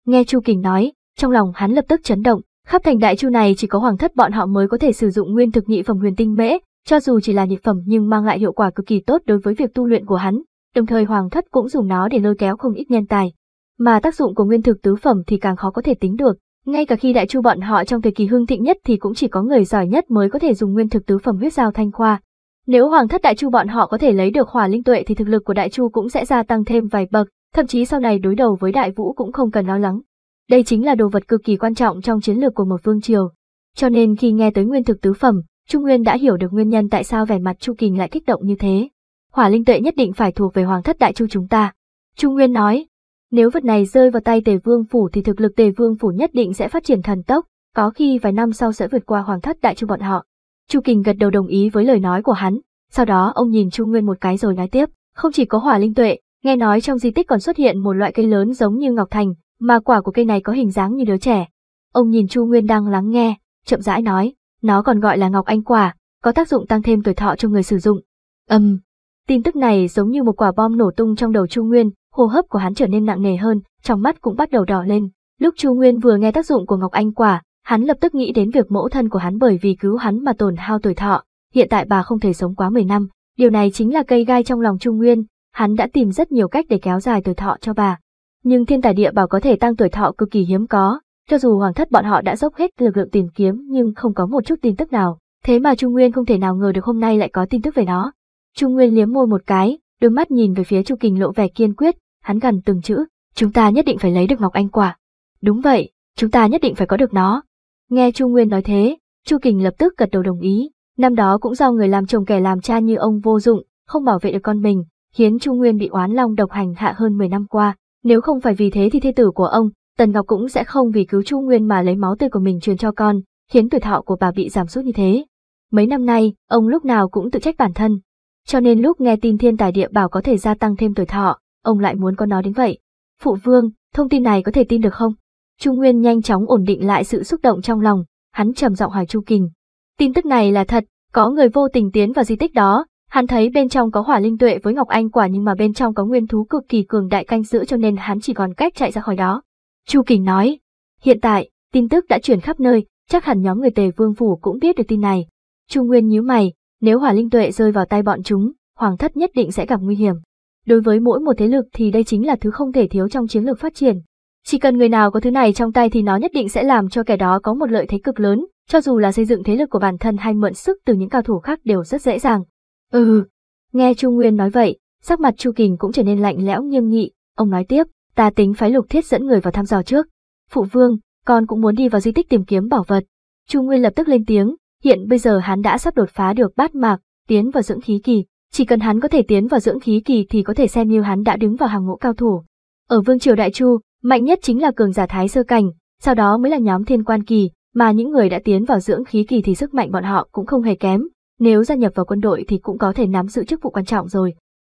Nghe Chu Kình nói, trong lòng hắn lập tức chấn động, khắp thành đại chu này chỉ có hoàng thất bọn họ mới có thể sử dụng nguyên thực nhị phẩm huyền tinh mễ, cho dù chỉ là nhị phẩm nhưng mang lại hiệu quả cực kỳ tốt đối với việc tu luyện của hắn, đồng thời hoàng thất cũng dùng nó để lôi kéo không ít nhân tài. Mà tác dụng của nguyên thực tứ phẩm thì càng khó có thể tính được, ngay cả khi đại chu bọn họ trong thời kỳ hưng thịnh nhất thì cũng chỉ có người giỏi nhất mới có thể dùng nguyên thực tứ phẩm huyết giao thanh khoa, nếu Hoàng thất Đại Chu bọn họ có thể lấy được hỏa linh tuệ thì thực lực của Đại Chu cũng sẽ gia tăng thêm vài bậc, thậm chí sau này đối đầu với Đại Vũ cũng không cần lo lắng. Đây chính là đồ vật cực kỳ quan trọng trong chiến lược của một vương triều. Cho nên khi nghe tới nguyên thực tứ phẩm, Trung Nguyên đã hiểu được nguyên nhân tại sao vẻ mặt Chu Kình lại kích động như thế. Hỏa linh tuệ nhất định phải thuộc về Hoàng thất Đại Chu chúng ta. Trung Nguyên nói, nếu vật này rơi vào tay Tề Vương phủ thì thực lực Tề Vương phủ nhất định sẽ phát triển thần tốc, có khi vài năm sau sẽ vượt qua Hoàng thất Đại Chu bọn họ. Chu Kình gật đầu đồng ý với lời nói của hắn, sau đó ông nhìn Chu Nguyên một cái rồi nói tiếp, không chỉ có hỏa linh tuệ, nghe nói trong di tích còn xuất hiện một loại cây lớn giống như ngọc thành, mà quả của cây này có hình dáng như đứa trẻ. Ông nhìn Chu Nguyên đang lắng nghe, chậm rãi nói, nó còn gọi là ngọc anh quả, có tác dụng tăng thêm tuổi thọ cho người sử dụng. Âm. Um, tin tức này giống như một quả bom nổ tung trong đầu Chu Nguyên, hô hấp của hắn trở nên nặng nề hơn, trong mắt cũng bắt đầu đỏ lên. Lúc Chu Nguyên vừa nghe tác dụng của ngọc anh quả, Hắn lập tức nghĩ đến việc mẫu thân của hắn bởi vì cứu hắn mà tổn hao tuổi thọ, hiện tại bà không thể sống quá 10 năm, điều này chính là cây gai trong lòng Trung Nguyên, hắn đã tìm rất nhiều cách để kéo dài tuổi thọ cho bà. Nhưng thiên tài địa bảo có thể tăng tuổi thọ cực kỳ hiếm có, cho dù hoàng thất bọn họ đã dốc hết lực lượng tìm kiếm nhưng không có một chút tin tức nào, thế mà Trung Nguyên không thể nào ngờ được hôm nay lại có tin tức về nó. Trung Nguyên liếm môi một cái, đôi mắt nhìn về phía Chu Kình lộ vẻ kiên quyết, hắn gần từng chữ, chúng ta nhất định phải lấy được Ngọc Anh Quả. Đúng vậy, chúng ta nhất định phải có được nó, Nghe Chu Nguyên nói thế, Chu Kình lập tức gật đầu đồng ý, năm đó cũng do người làm chồng kẻ làm cha như ông vô dụng, không bảo vệ được con mình, khiến Chu Nguyên bị oán long độc hành hạ hơn 10 năm qua, nếu không phải vì thế thì thê tử của ông, Tần Ngọc cũng sẽ không vì cứu Chu Nguyên mà lấy máu tươi của mình truyền cho con, khiến tuổi thọ của bà bị giảm sút như thế. Mấy năm nay, ông lúc nào cũng tự trách bản thân, cho nên lúc nghe tin thiên tài địa bảo có thể gia tăng thêm tuổi thọ, ông lại muốn con nó đến vậy. Phụ vương, thông tin này có thể tin được không? Trung Nguyên nhanh chóng ổn định lại sự xúc động trong lòng, hắn trầm giọng hỏi Chu Kình. Tin tức này là thật, có người vô tình tiến vào di tích đó, hắn thấy bên trong có hỏa linh tuệ với Ngọc Anh quả nhưng mà bên trong có nguyên thú cực kỳ cường đại canh giữ cho nên hắn chỉ còn cách chạy ra khỏi đó. Chu Kình nói, hiện tại, tin tức đã chuyển khắp nơi, chắc hẳn nhóm người tề vương phủ cũng biết được tin này. Chu Nguyên nhíu mày, nếu hỏa linh tuệ rơi vào tay bọn chúng, hoàng thất nhất định sẽ gặp nguy hiểm. Đối với mỗi một thế lực thì đây chính là thứ không thể thiếu trong chiến lược phát triển, chỉ cần người nào có thứ này trong tay thì nó nhất định sẽ làm cho kẻ đó có một lợi thế cực lớn, cho dù là xây dựng thế lực của bản thân hay mượn sức từ những cao thủ khác đều rất dễ dàng. Ừ, nghe Chu Nguyên nói vậy, sắc mặt Chu Kình cũng trở nên lạnh lẽo nghiêm nghị, ông nói tiếp, ta tính phái lục thiết dẫn người vào thăm dò trước. Phụ vương, con cũng muốn đi vào di tích tìm kiếm bảo vật. Chu Nguyên lập tức lên tiếng, hiện bây giờ hắn đã sắp đột phá được bát mạc, tiến vào dưỡng khí kỳ, chỉ cần hắn có thể tiến vào dưỡng khí kỳ thì có thể xem như hắn đã đứng vào hàng ngũ cao thủ. Ở vương triều Đại Chu, Mạnh nhất chính là cường giả thái sơ cảnh, sau đó mới là nhóm thiên quan kỳ, mà những người đã tiến vào dưỡng khí kỳ thì sức mạnh bọn họ cũng không hề kém, nếu gia nhập vào quân đội thì cũng có thể nắm giữ chức vụ quan trọng rồi.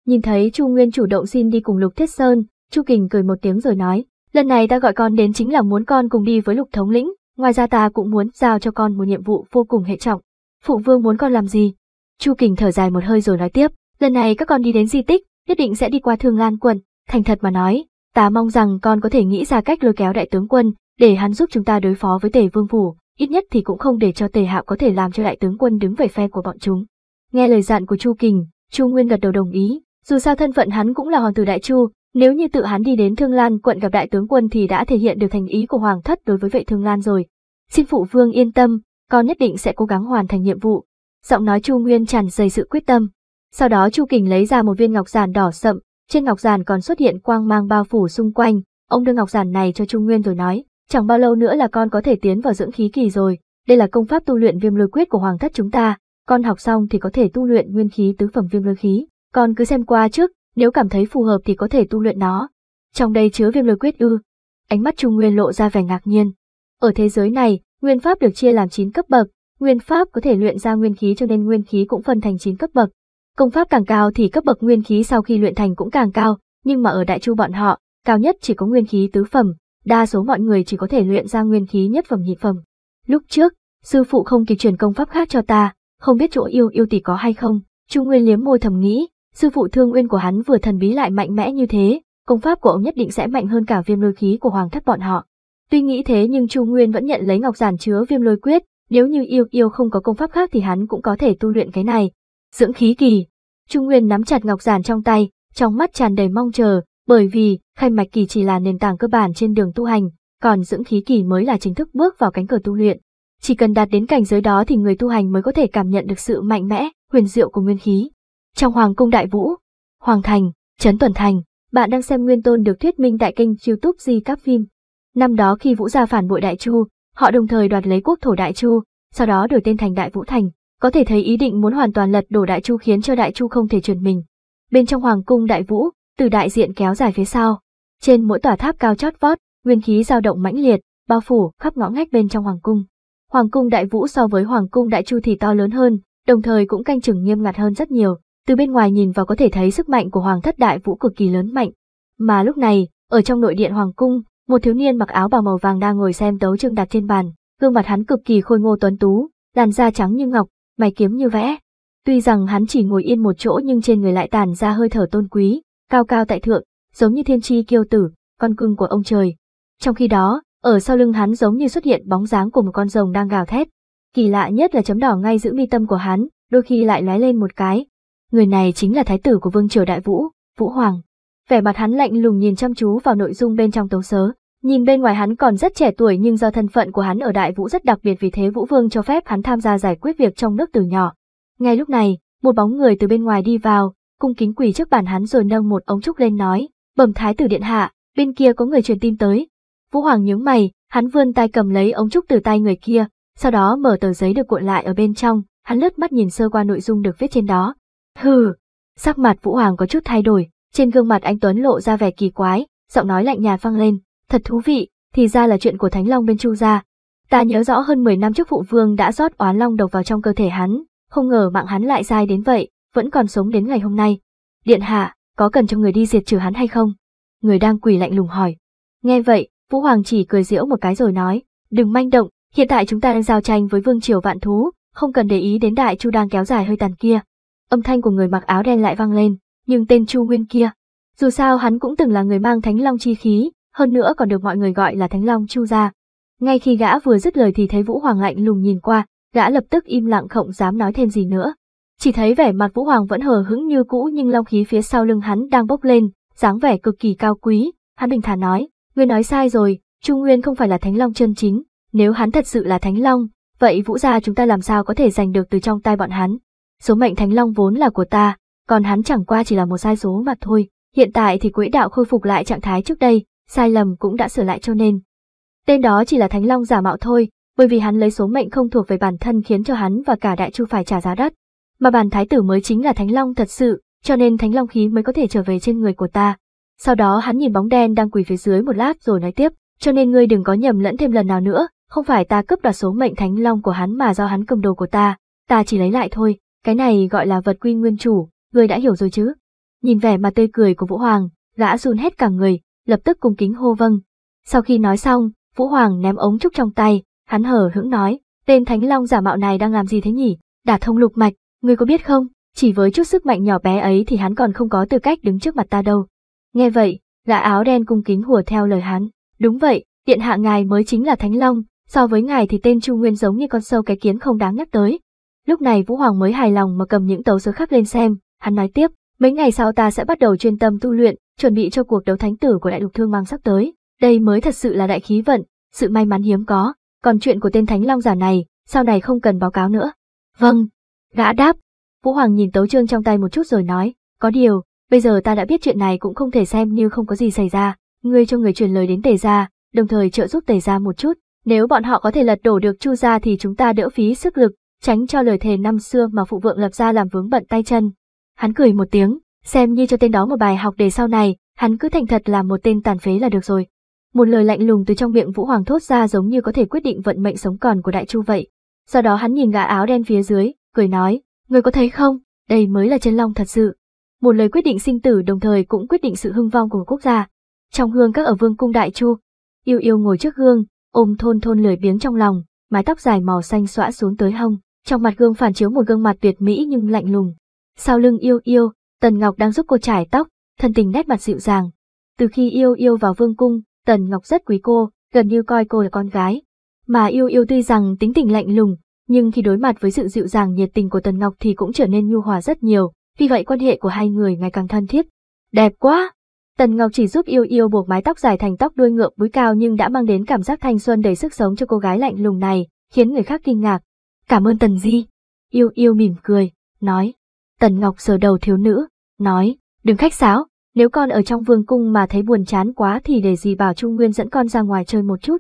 Nhìn thấy Chu Nguyên chủ động xin đi cùng Lục Thiết Sơn, Chu Kình cười một tiếng rồi nói, lần này ta gọi con đến chính là muốn con cùng đi với Lục Thống lĩnh, ngoài ra ta cũng muốn giao cho con một nhiệm vụ vô cùng hệ trọng. Phụ vương muốn con làm gì? Chu Kình thở dài một hơi rồi nói tiếp, lần này các con đi đến di tích, nhất định sẽ đi qua Thương Lan quận, thành thật mà nói, Ta mong rằng con có thể nghĩ ra cách lôi kéo đại tướng quân, để hắn giúp chúng ta đối phó với tề vương phủ, ít nhất thì cũng không để cho tề hạo có thể làm cho đại tướng quân đứng về phe của bọn chúng. Nghe lời dặn của Chu Kình, Chu Nguyên gật đầu đồng ý, dù sao thân phận hắn cũng là hoàng tử đại chu, nếu như tự hắn đi đến Thương Lan quận gặp đại tướng quân thì đã thể hiện được thành ý của hoàng thất đối với vệ Thương Lan rồi. Xin phụ vương yên tâm, con nhất định sẽ cố gắng hoàn thành nhiệm vụ. Giọng nói Chu Nguyên tràn đầy sự quyết tâm. Sau đó Chu Kình lấy ra một viên ngọc giản đỏ sậm, trên ngọc giản còn xuất hiện quang mang bao phủ xung quanh, ông đưa ngọc giản này cho Trung Nguyên rồi nói, chẳng bao lâu nữa là con có thể tiến vào dưỡng khí kỳ rồi, đây là công pháp tu luyện viêm lôi quyết của hoàng thất chúng ta, con học xong thì có thể tu luyện nguyên khí tứ phẩm viêm lôi khí, con cứ xem qua trước, nếu cảm thấy phù hợp thì có thể tu luyện nó. Trong đây chứa viêm lôi quyết ư? Ánh mắt Trung Nguyên lộ ra vẻ ngạc nhiên. Ở thế giới này, nguyên pháp được chia làm 9 cấp bậc, nguyên pháp có thể luyện ra nguyên khí cho nên nguyên khí cũng phân thành 9 cấp bậc, Công pháp càng cao thì cấp bậc nguyên khí sau khi luyện thành cũng càng cao, nhưng mà ở Đại Chu bọn họ, cao nhất chỉ có nguyên khí tứ phẩm, đa số mọi người chỉ có thể luyện ra nguyên khí nhất phẩm nhị phẩm. Lúc trước, sư phụ không kịp truyền công pháp khác cho ta, không biết chỗ yêu yêu tỷ có hay không, Trung Nguyên liếm môi thầm nghĩ, sư phụ thương nguyên của hắn vừa thần bí lại mạnh mẽ như thế, công pháp của ông nhất định sẽ mạnh hơn cả viêm lôi khí của hoàng thất bọn họ. Tuy nghĩ thế nhưng Chu Nguyên vẫn nhận lấy ngọc giản chứa viêm lôi quyết, nếu như yêu yêu không có công pháp khác thì hắn cũng có thể tu luyện cái này, dưỡng khí kỳ. Trung Nguyên nắm chặt ngọc giản trong tay, trong mắt tràn đầy mong chờ, bởi vì khai mạch kỳ chỉ là nền tảng cơ bản trên đường tu hành, còn dưỡng khí kỳ mới là chính thức bước vào cánh cửa tu luyện. Chỉ cần đạt đến cảnh giới đó thì người tu hành mới có thể cảm nhận được sự mạnh mẽ, huyền diệu của nguyên khí. Trong Hoàng cung Đại Vũ, Hoàng Thành, Trấn Tuần Thành, bạn đang xem Nguyên Tôn được thuyết minh tại kênh YouTube Di Các Phim. Năm đó khi Vũ gia phản bội Đại Chu, họ đồng thời đoạt lấy quốc thổ Đại Chu, sau đó đổi tên thành Đại Vũ Thành, có thể thấy ý định muốn hoàn toàn lật đổ Đại Chu khiến cho Đại Chu không thể chuyển mình. Bên trong hoàng cung Đại Vũ, từ đại diện kéo dài phía sau, trên mỗi tòa tháp cao chót vót, nguyên khí dao động mãnh liệt, bao phủ khắp ngõ ngách bên trong hoàng cung. Hoàng cung Đại Vũ so với hoàng cung Đại Chu thì to lớn hơn, đồng thời cũng canh chừng nghiêm ngặt hơn rất nhiều. Từ bên ngoài nhìn vào có thể thấy sức mạnh của hoàng thất Đại Vũ cực kỳ lớn mạnh. Mà lúc này, ở trong nội điện hoàng cung, một thiếu niên mặc áo bào màu vàng đang ngồi xem tấu chương đặt trên bàn, gương mặt hắn cực kỳ khôi ngô tuấn tú, làn da trắng như ngọc, mày kiếm như vẽ. Tuy rằng hắn chỉ ngồi yên một chỗ nhưng trên người lại tàn ra hơi thở tôn quý, cao cao tại thượng, giống như thiên tri kiêu tử, con cưng của ông trời. Trong khi đó, ở sau lưng hắn giống như xuất hiện bóng dáng của một con rồng đang gào thét. Kỳ lạ nhất là chấm đỏ ngay giữa mi tâm của hắn, đôi khi lại lóe lên một cái. Người này chính là thái tử của vương triều đại vũ, Vũ Hoàng. Vẻ mặt hắn lạnh lùng nhìn chăm chú vào nội dung bên trong tấu sớ, Nhìn bên ngoài hắn còn rất trẻ tuổi nhưng do thân phận của hắn ở Đại Vũ rất đặc biệt vì thế Vũ Vương cho phép hắn tham gia giải quyết việc trong nước từ nhỏ. Ngay lúc này, một bóng người từ bên ngoài đi vào, cung kính quỳ trước bàn hắn rồi nâng một ống trúc lên nói, bẩm thái tử điện hạ, bên kia có người truyền tin tới. Vũ Hoàng nhướng mày, hắn vươn tay cầm lấy ống trúc từ tay người kia, sau đó mở tờ giấy được cuộn lại ở bên trong, hắn lướt mắt nhìn sơ qua nội dung được viết trên đó. Hừ, sắc mặt Vũ Hoàng có chút thay đổi, trên gương mặt anh Tuấn lộ ra vẻ kỳ quái, giọng nói lạnh nhạt vang lên, Thật thú vị, thì ra là chuyện của Thánh Long bên Chu gia. Ta nhớ rõ hơn 10 năm trước phụ vương đã rót oán long độc vào trong cơ thể hắn, không ngờ mạng hắn lại dai đến vậy, vẫn còn sống đến ngày hôm nay. Điện hạ, có cần cho người đi diệt trừ hắn hay không? Người đang quỳ lạnh lùng hỏi. Nghe vậy, Vũ Hoàng chỉ cười giễu một cái rồi nói, đừng manh động, hiện tại chúng ta đang giao tranh với vương triều vạn thú, không cần để ý đến đại chu đang kéo dài hơi tàn kia. Âm thanh của người mặc áo đen lại vang lên, nhưng tên Chu Nguyên kia, dù sao hắn cũng từng là người mang thánh long chi khí, hơn nữa còn được mọi người gọi là Thánh Long Chu gia. Ngay khi gã vừa dứt lời thì thấy Vũ Hoàng lạnh lùng nhìn qua, gã lập tức im lặng không dám nói thêm gì nữa. Chỉ thấy vẻ mặt Vũ Hoàng vẫn hờ hững như cũ nhưng long khí phía sau lưng hắn đang bốc lên, dáng vẻ cực kỳ cao quý, hắn bình thản nói, ngươi nói sai rồi, Trung Nguyên không phải là Thánh Long chân chính, nếu hắn thật sự là Thánh Long, vậy Vũ gia chúng ta làm sao có thể giành được từ trong tay bọn hắn. Số mệnh Thánh Long vốn là của ta, còn hắn chẳng qua chỉ là một sai số mà thôi, hiện tại thì quỹ đạo khôi phục lại trạng thái trước đây, sai lầm cũng đã sửa lại cho nên. Tên đó chỉ là Thánh Long giả mạo thôi, bởi vì hắn lấy số mệnh không thuộc về bản thân khiến cho hắn và cả Đại Chu phải trả giá đắt. Mà bản thái tử mới chính là Thánh Long thật sự, cho nên Thánh Long khí mới có thể trở về trên người của ta. Sau đó hắn nhìn bóng đen đang quỳ phía dưới một lát rồi nói tiếp, cho nên ngươi đừng có nhầm lẫn thêm lần nào nữa, không phải ta cướp đoạt số mệnh Thánh Long của hắn mà do hắn cầm đồ của ta, ta chỉ lấy lại thôi, cái này gọi là vật quy nguyên chủ, ngươi đã hiểu rồi chứ. Nhìn vẻ mà tươi cười của Vũ Hoàng, gã run hết cả người, lập tức cung kính hô vâng. Sau khi nói xong, Vũ Hoàng ném ống trúc trong tay, hắn hở hững nói, tên Thánh Long giả mạo này đang làm gì thế nhỉ? Đả thông lục mạch, ngươi có biết không? Chỉ với chút sức mạnh nhỏ bé ấy thì hắn còn không có tư cách đứng trước mặt ta đâu. Nghe vậy, gã áo đen cung kính hùa theo lời hắn. Đúng vậy, điện hạ ngài mới chính là Thánh Long, so với ngài thì tên Chu Nguyên giống như con sâu cái kiến không đáng nhắc tới. Lúc này Vũ Hoàng mới hài lòng mà cầm những tấu sớ khác lên xem, hắn nói tiếp, mấy ngày sau ta sẽ bắt đầu chuyên tâm tu luyện, chuẩn bị cho cuộc đấu thánh tử của đại lục thương mang sắp tới. Đây mới thật sự là đại khí vận, sự may mắn hiếm có, còn chuyện của tên thánh long giả này, sau này không cần báo cáo nữa. Vâng, gã đáp. Vũ Hoàng nhìn tấu chương trong tay một chút rồi nói, có điều, bây giờ ta đã biết chuyện này cũng không thể xem như không có gì xảy ra, ngươi cho người truyền lời đến tề gia, đồng thời trợ giúp tề gia một chút, nếu bọn họ có thể lật đổ được chu gia thì chúng ta đỡ phí sức lực, tránh cho lời thề năm xưa mà phụ vượng lập ra làm vướng bận tay chân. Hắn cười một tiếng, xem như cho tên đó một bài học để sau này, hắn cứ thành thật là một tên tàn phế là được rồi. Một lời lạnh lùng từ trong miệng Vũ Hoàng thốt ra giống như có thể quyết định vận mệnh sống còn của Đại Chu vậy. Sau đó hắn nhìn gã áo đen phía dưới, cười nói, người có thấy không, đây mới là chân long thật sự. Một lời quyết định sinh tử đồng thời cũng quyết định sự hưng vong của một quốc gia. Trong hương các ở vương cung Đại Chu, yêu yêu ngồi trước gương, ôm thôn thôn lười biếng trong lòng, mái tóc dài màu xanh xõa xuống tới hông, trong mặt gương phản chiếu một gương mặt tuyệt mỹ nhưng lạnh lùng. Sau lưng yêu yêu, Tần Ngọc đang giúp cô chải tóc, thân tình nét mặt dịu dàng. Từ khi yêu yêu vào vương cung, Tần Ngọc rất quý cô, gần như coi cô là con gái. Mà yêu yêu tuy rằng tính tình lạnh lùng, nhưng khi đối mặt với sự dịu dàng nhiệt tình của Tần Ngọc thì cũng trở nên nhu hòa rất nhiều, vì vậy quan hệ của hai người ngày càng thân thiết. Đẹp quá! Tần Ngọc chỉ giúp yêu yêu buộc mái tóc dài thành tóc đuôi ngựa búi cao nhưng đã mang đến cảm giác thanh xuân đầy sức sống cho cô gái lạnh lùng này, khiến người khác kinh ngạc. Cảm ơn Tần Di. Yêu yêu mỉm cười, nói. Tần Ngọc sờ đầu thiếu nữ, nói, đừng khách sáo, nếu con ở trong vương cung mà thấy buồn chán quá thì để gì bảo Trung Nguyên dẫn con ra ngoài chơi một chút.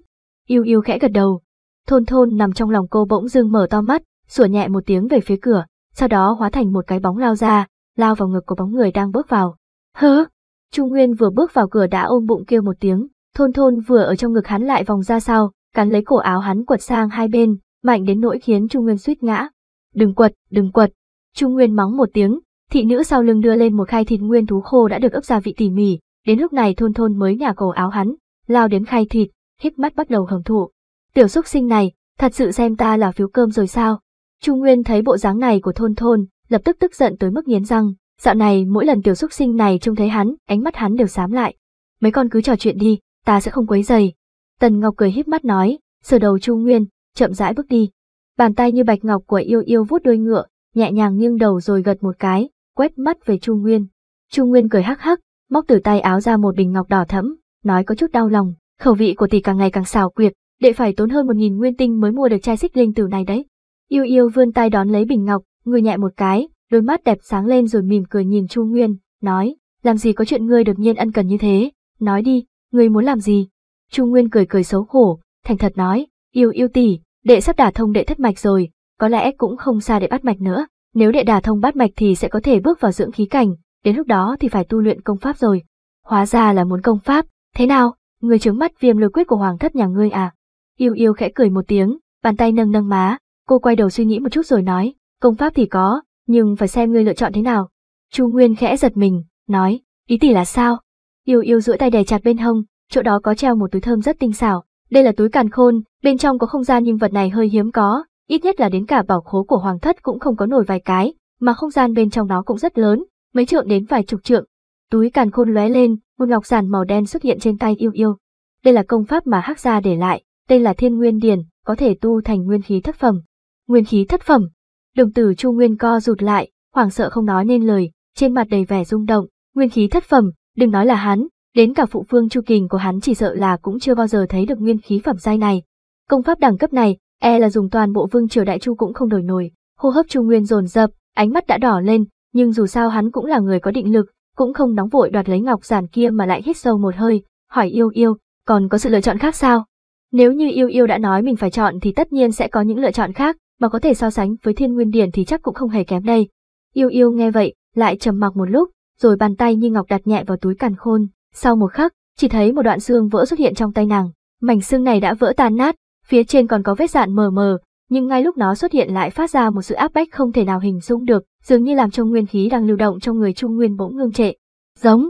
Yêu yêu khẽ gật đầu. Thôn thôn nằm trong lòng cô bỗng dưng mở to mắt, sủa nhẹ một tiếng về phía cửa, sau đó hóa thành một cái bóng lao ra, lao vào ngực của bóng người đang bước vào. hứ, Trung Nguyên vừa bước vào cửa đã ôm bụng kêu một tiếng, thôn thôn vừa ở trong ngực hắn lại vòng ra sau, cắn lấy cổ áo hắn quật sang hai bên, mạnh đến nỗi khiến Trung Nguyên suýt ngã. Đừng quật, đừng quật. Trung Nguyên mắng một tiếng, thị nữ sau lưng đưa lên một khay thịt nguyên thú khô đã được ướp gia vị tỉ mỉ, đến lúc này thôn thôn mới nhả cổ áo hắn, lao đến khay thịt, hít mắt bắt đầu hưởng thụ. Tiểu xúc sinh này, thật sự xem ta là phiếu cơm rồi sao? Trung Nguyên thấy bộ dáng này của thôn thôn, lập tức tức giận tới mức nghiến răng, dạo này mỗi lần tiểu xúc sinh này trông thấy hắn, ánh mắt hắn đều xám lại. Mấy con cứ trò chuyện đi, ta sẽ không quấy rầy. Tần Ngọc cười híp mắt nói, sờ đầu Trung Nguyên, chậm rãi bước đi. Bàn tay như bạch ngọc của yêu yêu vuốt đuôi ngựa, nhẹ nhàng nghiêng đầu rồi gật một cái, quét mắt về Chu Nguyên. Chu Nguyên cười hắc hắc, móc từ tay áo ra một bình ngọc đỏ thẫm, nói có chút đau lòng, khẩu vị của tỷ càng ngày càng xào quyệt, đệ phải tốn hơn một nghìn nguyên tinh mới mua được chai xích linh tử này đấy. Yêu yêu vươn tay đón lấy bình ngọc, người nhẹ một cái, đôi mắt đẹp sáng lên rồi mỉm cười nhìn Chu Nguyên, nói, làm gì có chuyện ngươi đột nhiên ân cần như thế, nói đi, ngươi muốn làm gì? Chu Nguyên cười cười xấu hổ, thành thật nói, yêu yêu tỷ, đệ sắp đả thông đệ thất mạch rồi, có lẽ cũng không xa để bắt mạch nữa. Nếu đệ đà thông bát mạch thì sẽ có thể bước vào dưỡng khí cảnh, đến lúc đó thì phải tu luyện công pháp rồi. Hóa ra là muốn công pháp, thế nào, người trướng mắt viêm lôi quyết của hoàng thất nhà ngươi à? Yêu yêu khẽ cười một tiếng, bàn tay nâng nâng má, cô quay đầu suy nghĩ một chút rồi nói, công pháp thì có, nhưng phải xem ngươi lựa chọn thế nào. Chu Nguyên khẽ giật mình, nói, ý tỷ là sao? Yêu yêu duỗi tay đè chặt bên hông, chỗ đó có treo một túi thơm rất tinh xảo. Đây là túi càn khôn, bên trong có không gian nhưng vật này hơi hiếm có, ít nhất là đến cả bảo khố của hoàng thất cũng không có nổi vài cái, mà không gian bên trong nó cũng rất lớn, mấy trượng đến vài chục trượng. Túi càn khôn lóe lên, một ngọc giản màu đen xuất hiện trên tay yêu yêu. Đây là công pháp mà Hắc gia để lại, tên là Thiên Nguyên điền, có thể tu thành nguyên khí thất phẩm. Nguyên khí thất phẩm. Đồng tử Chu Nguyên co rụt lại, hoảng sợ không nói nên lời, trên mặt đầy vẻ rung động, nguyên khí thất phẩm, đừng nói là hắn, đến cả phụ phương Chu Kình của hắn chỉ sợ là cũng chưa bao giờ thấy được nguyên khí phẩm giai này. Công pháp đẳng cấp này, e là dùng toàn bộ vương triều đại chu cũng không đổi nổi. Hô hấp Chu Nguyên dồn dập, ánh mắt đã đỏ lên, nhưng dù sao hắn cũng là người có định lực, cũng không nóng vội đoạt lấy ngọc giản kia mà lại hít sâu một hơi, hỏi yêu yêu, còn có sự lựa chọn khác sao? Nếu như yêu yêu đã nói mình phải chọn thì tất nhiên sẽ có những lựa chọn khác, mà có thể so sánh với thiên nguyên điển thì chắc cũng không hề kém đây. Yêu yêu nghe vậy, lại trầm mặc một lúc, rồi bàn tay như ngọc đặt nhẹ vào túi càn khôn, sau một khắc, chỉ thấy một đoạn xương vỡ xuất hiện trong tay nàng, mảnh xương này đã vỡ tan nát, Phía trên còn có vết dạn mờ mờ, nhưng ngay lúc nó xuất hiện lại phát ra một sự áp bách không thể nào hình dung được, dường như làm cho nguyên khí đang lưu động trong người Trung Nguyên bỗng ngưng trệ. Giống.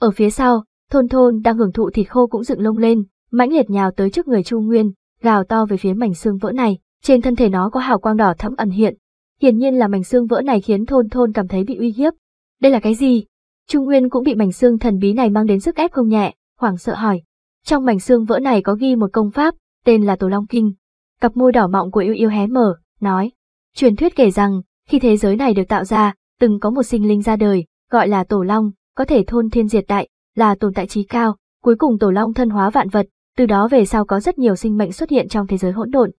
Ở phía sau, thôn thôn đang hưởng thụ thịt khô cũng dựng lông lên, mãnh liệt nhào tới trước người Trung Nguyên, gào to về phía mảnh xương vỡ này, trên thân thể nó có hào quang đỏ thẫm ẩn hiện. Hiển nhiên là mảnh xương vỡ này khiến thôn thôn cảm thấy bị uy hiếp. Đây là cái gì? Trung Nguyên cũng bị mảnh xương thần bí này mang đến sức ép không nhẹ, hoảng sợ hỏi. Trong mảnh xương vỡ này có ghi một công pháp, tên là Tổ Long Kinh. Cặp môi đỏ mọng của yêu yêu hé mở, nói. Truyền thuyết kể rằng, khi thế giới này được tạo ra, từng có một sinh linh ra đời, gọi là Tổ Long, có thể thôn thiên diệt đại, là tồn tại trí cao, cuối cùng Tổ Long thân hóa vạn vật, từ đó về sau có rất nhiều sinh mệnh xuất hiện trong thế giới hỗn độn.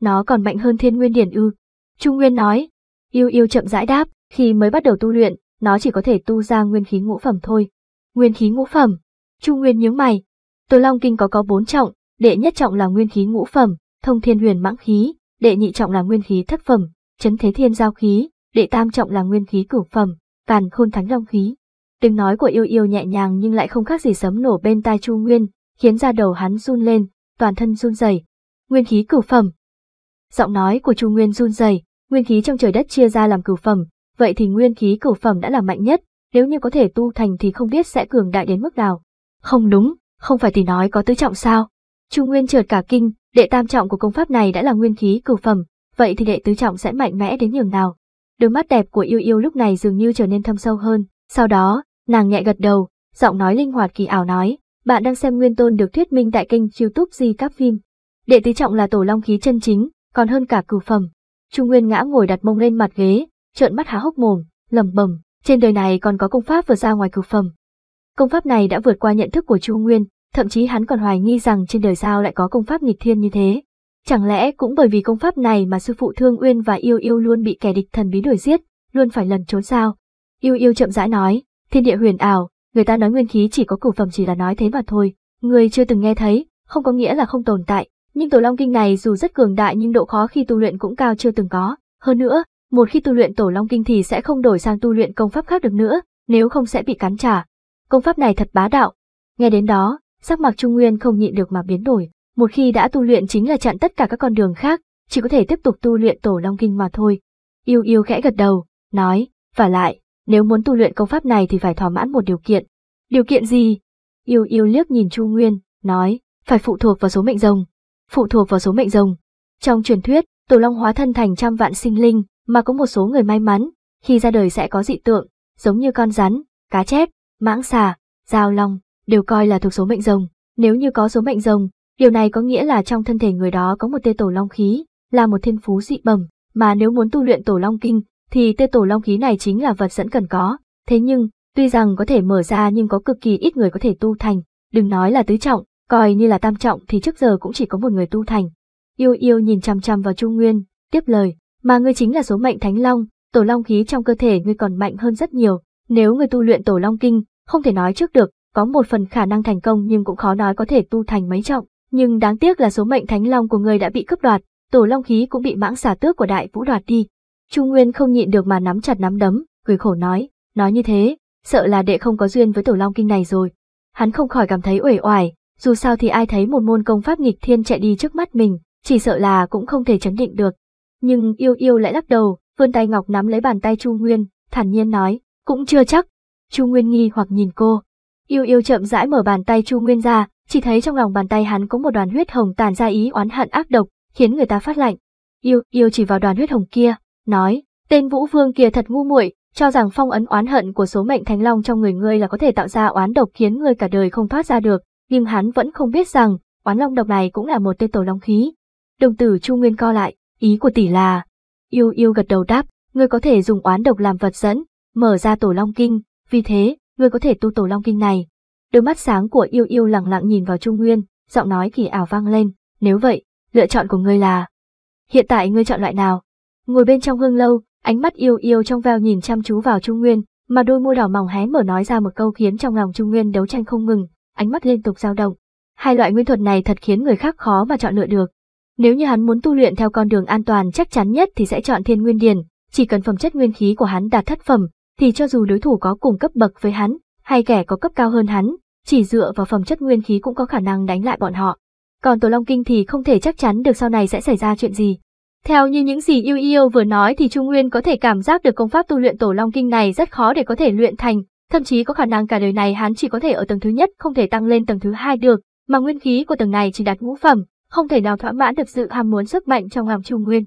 Nó còn mạnh hơn thiên nguyên điển ư. Trung Nguyên nói, yêu yêu chậm rãi đáp, khi mới bắt đầu tu luyện, nó chỉ có thể tu ra nguyên khí ngũ phẩm thôi. Nguyên khí ngũ phẩm, Trung Nguyên nhướng mày. Tổ Long Kinh có có bốn trọng, đệ nhất trọng là nguyên khí ngũ phẩm, thông thiên huyền mãng khí, đệ nhị trọng là nguyên khí thất phẩm, chấn thế thiên giao khí, đệ tam trọng là nguyên khí cửu phẩm, càn khôn thắng long khí. Tiếng nói của yêu yêu nhẹ nhàng nhưng lại không khác gì sấm nổ bên tai Chu Nguyên, khiến da đầu hắn run lên, toàn thân run rẩy. Nguyên khí cửu phẩm. Giọng nói của Chu Nguyên run rẩy, nguyên khí trong trời đất chia ra làm cửu phẩm, vậy thì nguyên khí cửu phẩm đã là mạnh nhất, nếu như có thể tu thành thì không biết sẽ cường đại đến mức nào. Không đúng, không phải tỷ nói có tứ trọng sao? Trung Nguyên trượt cả kinh, đệ tam trọng của công pháp này đã là nguyên khí cửu phẩm, vậy thì đệ tứ trọng sẽ mạnh mẽ đến nhường nào. Đôi mắt đẹp của yêu yêu lúc này dường như trở nên thâm sâu hơn, sau đó, nàng nhẹ gật đầu, giọng nói linh hoạt kỳ ảo nói, bạn đang xem Nguyên Tôn được thuyết minh tại kênh youtube Di Cáp Phim. Đệ tứ trọng là tổ long khí chân chính, còn hơn cả cửu phẩm. Trung Nguyên ngã ngồi đặt mông lên mặt ghế, trợn mắt há hốc mồm, lẩm bẩm, trên đời này còn có công pháp vượt ra ngoài cửu phẩm. Công pháp này đã vượt qua nhận thức của Trung Nguyên, thậm chí hắn còn hoài nghi rằng trên đời sao lại có công pháp nghịch thiên như thế. Chẳng lẽ cũng bởi vì công pháp này mà sư phụ Thương Uyên và Yêu Yêu luôn bị kẻ địch thần bí đuổi giết, luôn phải lần trốn sao? Yêu Yêu chậm rãi nói, thiên địa huyền ảo, người ta nói nguyên khí chỉ có cửu phẩm chỉ là nói thế mà thôi, người chưa từng nghe thấy, không có nghĩa là không tồn tại, nhưng Tổ Long Kinh này dù rất cường đại nhưng độ khó khi tu luyện cũng cao chưa từng có, hơn nữa, một khi tu luyện Tổ Long Kinh thì sẽ không đổi sang tu luyện công pháp khác được nữa, nếu không sẽ bị cắn trả. Công pháp này thật bá đạo. Nghe đến đó, sắc mặt Trung Nguyên không nhịn được mà biến đổi, một khi đã tu luyện chính là chặn tất cả các con đường khác, chỉ có thể tiếp tục tu luyện tổ long kinh mà thôi. Yêu yêu khẽ gật đầu, nói, và lại, nếu muốn tu luyện công pháp này thì phải thỏa mãn một điều kiện. Điều kiện gì? Yêu yêu liếc nhìn trung Nguyên, nói, phải phụ thuộc vào số mệnh rồng. Phụ thuộc vào số mệnh rồng. Trong truyền thuyết, tổ long hóa thân thành trăm vạn sinh linh, mà có một số người may mắn, khi ra đời sẽ có dị tượng, giống như con rắn, cá chép, mãng xà, dao long đều coi là thuộc số mệnh rồng. Nếu như có số mệnh rồng, điều này có nghĩa là trong thân thể người đó có một tê tổ long khí, là một thiên phú dị bẩm, mà nếu muốn tu luyện tổ long kinh, thì tê tổ long khí này chính là vật dẫn cần có. Thế nhưng, tuy rằng có thể mở ra nhưng có cực kỳ ít người có thể tu thành, đừng nói là tứ trọng, coi như là tam trọng thì trước giờ cũng chỉ có một người tu thành. Yêu yêu nhìn chăm chăm vào Trung Nguyên, tiếp lời, mà ngươi chính là số mệnh thánh long, tổ long khí trong cơ thể ngươi còn mạnh hơn rất nhiều, nếu ngươi tu luyện tổ long kinh, không thể nói trước được, có một phần khả năng thành công nhưng cũng khó nói có thể tu thành mấy trọng. Nhưng đáng tiếc là số mệnh thánh long của người đã bị cướp đoạt, tổ long khí cũng bị mãng xả tước của đại vũ đoạt đi. Chu Nguyên không nhịn được mà nắm chặt nắm đấm, cười khổ nói, nói như thế, sợ là đệ không có duyên với tổ long kinh này rồi. Hắn không khỏi cảm thấy uể oải, dù sao thì ai thấy một môn công pháp nghịch thiên chạy đi trước mắt mình, chỉ sợ là cũng không thể chấn định được. Nhưng yêu yêu lại lắc đầu, vươn tay ngọc nắm lấy bàn tay Chu Nguyên, thản nhiên nói, cũng chưa chắc. Chu Nguyên nghi hoặc nhìn cô, Yêu yêu chậm rãi mở bàn tay Chu Nguyên ra, chỉ thấy trong lòng bàn tay hắn có một đoàn huyết hồng tàn ra ý oán hận ác độc, khiến người ta phát lạnh. Yêu yêu chỉ vào đoàn huyết hồng kia, nói, tên Vũ Vương kia thật ngu muội, cho rằng phong ấn oán hận của số mệnh thánh long trong người ngươi là có thể tạo ra oán độc khiến ngươi cả đời không thoát ra được, nhưng hắn vẫn không biết rằng, oán long độc này cũng là một tên tổ long khí. Đồng tử Chu Nguyên co lại, ý của tỷ là, yêu yêu gật đầu đáp, ngươi có thể dùng oán độc làm vật dẫn, mở ra tổ long kinh, vì thế, ngươi có thể tu tổ long kinh này. Đôi mắt sáng của yêu yêu lẳng lặng nhìn vào Trung Nguyên, giọng nói kỳ ảo vang lên, nếu vậy, lựa chọn của ngươi là... Hiện tại ngươi chọn loại nào? Ngồi bên trong hương lâu, ánh mắt yêu yêu trong veo nhìn chăm chú vào Trung Nguyên, mà đôi môi đỏ mỏng hé mở nói ra một câu khiến trong lòng Trung Nguyên đấu tranh không ngừng, ánh mắt liên tục dao động. Hai loại nguyên thuật này thật khiến người khác khó mà chọn lựa được. Nếu như hắn muốn tu luyện theo con đường an toàn chắc chắn nhất thì sẽ chọn thiên nguyên điền, chỉ cần phẩm chất nguyên khí của hắn đạt thất phẩm, thì cho dù đối thủ có cùng cấp bậc với hắn, hay kẻ có cấp cao hơn hắn, chỉ dựa vào phẩm chất nguyên khí cũng có khả năng đánh lại bọn họ. Còn Tổ Long Kinh thì không thể chắc chắn được sau này sẽ xảy ra chuyện gì. Theo như những gì yêu yêu vừa nói thì Trung Nguyên có thể cảm giác được công pháp tu luyện Tổ Long Kinh này rất khó để có thể luyện thành, thậm chí có khả năng cả đời này hắn chỉ có thể ở tầng thứ nhất không thể tăng lên tầng thứ hai được, mà nguyên khí của tầng này chỉ đạt ngũ phẩm, không thể nào thỏa mãn được sự ham muốn sức mạnh trong lòng Trung Nguyên.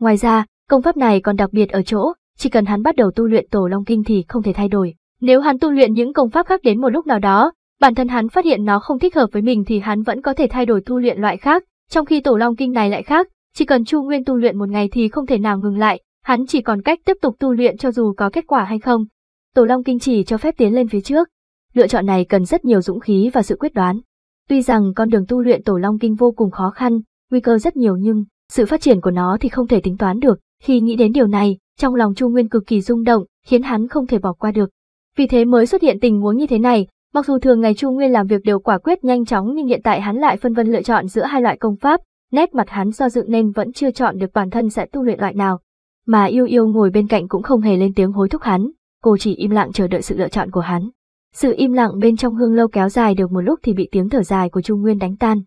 Ngoài ra, công pháp này còn đặc biệt ở chỗ, chỉ cần hắn bắt đầu tu luyện tổ long kinh thì không thể thay đổi. Nếu hắn tu luyện những công pháp khác đến một lúc nào đó, bản thân hắn phát hiện nó không thích hợp với mình thì hắn vẫn có thể thay đổi tu luyện loại khác, trong khi tổ long kinh này lại khác, chỉ cần Chu Nguyên tu luyện một ngày thì không thể nào ngừng lại, hắn chỉ còn cách tiếp tục tu luyện cho dù có kết quả hay không. Tổ long kinh chỉ cho phép tiến lên phía trước. Lựa chọn này cần rất nhiều dũng khí và sự quyết đoán. Tuy rằng con đường tu luyện tổ long kinh vô cùng khó khăn, nguy cơ rất nhiều nhưng sự phát triển của nó thì không thể tính toán được. Khi nghĩ đến điều này, trong lòng Chu Nguyên cực kỳ rung động, khiến hắn không thể bỏ qua được. Vì thế mới xuất hiện tình huống như thế này, mặc dù thường ngày Chu Nguyên làm việc đều quả quyết nhanh chóng nhưng hiện tại hắn lại phân vân lựa chọn giữa hai loại công pháp, nét mặt hắn do dự nên vẫn chưa chọn được bản thân sẽ tu luyện loại nào. Mà yêu yêu ngồi bên cạnh cũng không hề lên tiếng hối thúc hắn, cô chỉ im lặng chờ đợi sự lựa chọn của hắn. Sự im lặng bên trong hương lâu kéo dài được một lúc thì bị tiếng thở dài của chu Nguyên đánh tan.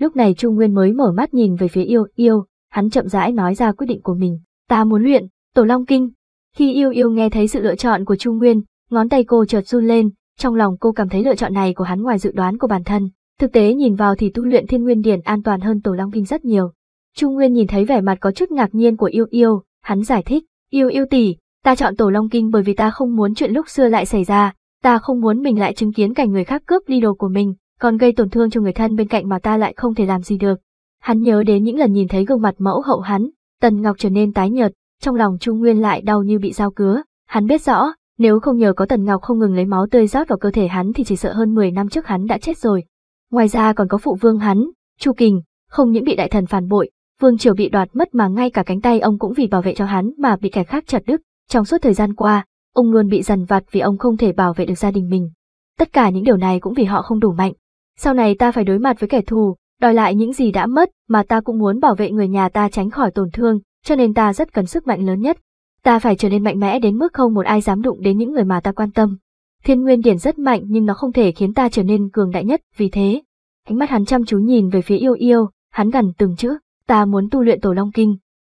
Lúc này chu Nguyên mới mở mắt nhìn về phía yêu yêu, hắn chậm rãi nói ra quyết định của mình. Ta muốn luyện, Tổ Long Kinh. Khi yêu yêu nghe thấy sự lựa chọn của Trung Nguyên, ngón tay cô chợt run lên, trong lòng cô cảm thấy lựa chọn này của hắn ngoài dự đoán của bản thân. Thực tế nhìn vào thì tu luyện thiên nguyên điển an toàn hơn Tổ Long Kinh rất nhiều. Trung Nguyên nhìn thấy vẻ mặt có chút ngạc nhiên của yêu yêu, hắn giải thích, yêu yêu tỷ, ta chọn Tổ Long Kinh bởi vì ta không muốn chuyện lúc xưa lại xảy ra, ta không muốn mình lại chứng kiến cảnh người khác cướp đi đồ của mình, còn gây tổn thương cho người thân bên cạnh mà ta lại không thể làm gì được. Hắn nhớ đến những lần nhìn thấy gương mặt mẫu hậu hắn, Tần Ngọc trở nên tái nhợt, trong lòng Trung Nguyên lại đau như bị dao cứa, hắn biết rõ, nếu không nhờ có Tần Ngọc không ngừng lấy máu tươi rót vào cơ thể hắn thì chỉ sợ hơn 10 năm trước hắn đã chết rồi. Ngoài ra còn có phụ vương hắn, Chu Kình, không những bị đại thần phản bội, vương triều bị đoạt mất mà ngay cả cánh tay ông cũng vì bảo vệ cho hắn mà bị kẻ khác chặt đứt. Trong suốt thời gian qua, ông luôn bị dằn vặt vì ông không thể bảo vệ được gia đình mình. Tất cả những điều này cũng vì họ không đủ mạnh. Sau này ta phải đối mặt với kẻ thù, đòi lại những gì đã mất mà ta cũng muốn bảo vệ người nhà ta tránh khỏi tổn thương, cho nên ta rất cần sức mạnh lớn nhất. Ta phải trở nên mạnh mẽ đến mức không một ai dám đụng đến những người mà ta quan tâm. Thiên nguyên điển rất mạnh nhưng nó không thể khiến ta trở nên cường đại nhất, vì thế. Ánh mắt hắn chăm chú nhìn về phía yêu yêu, hắn gần từng chữ, ta muốn tu luyện tổ long kinh.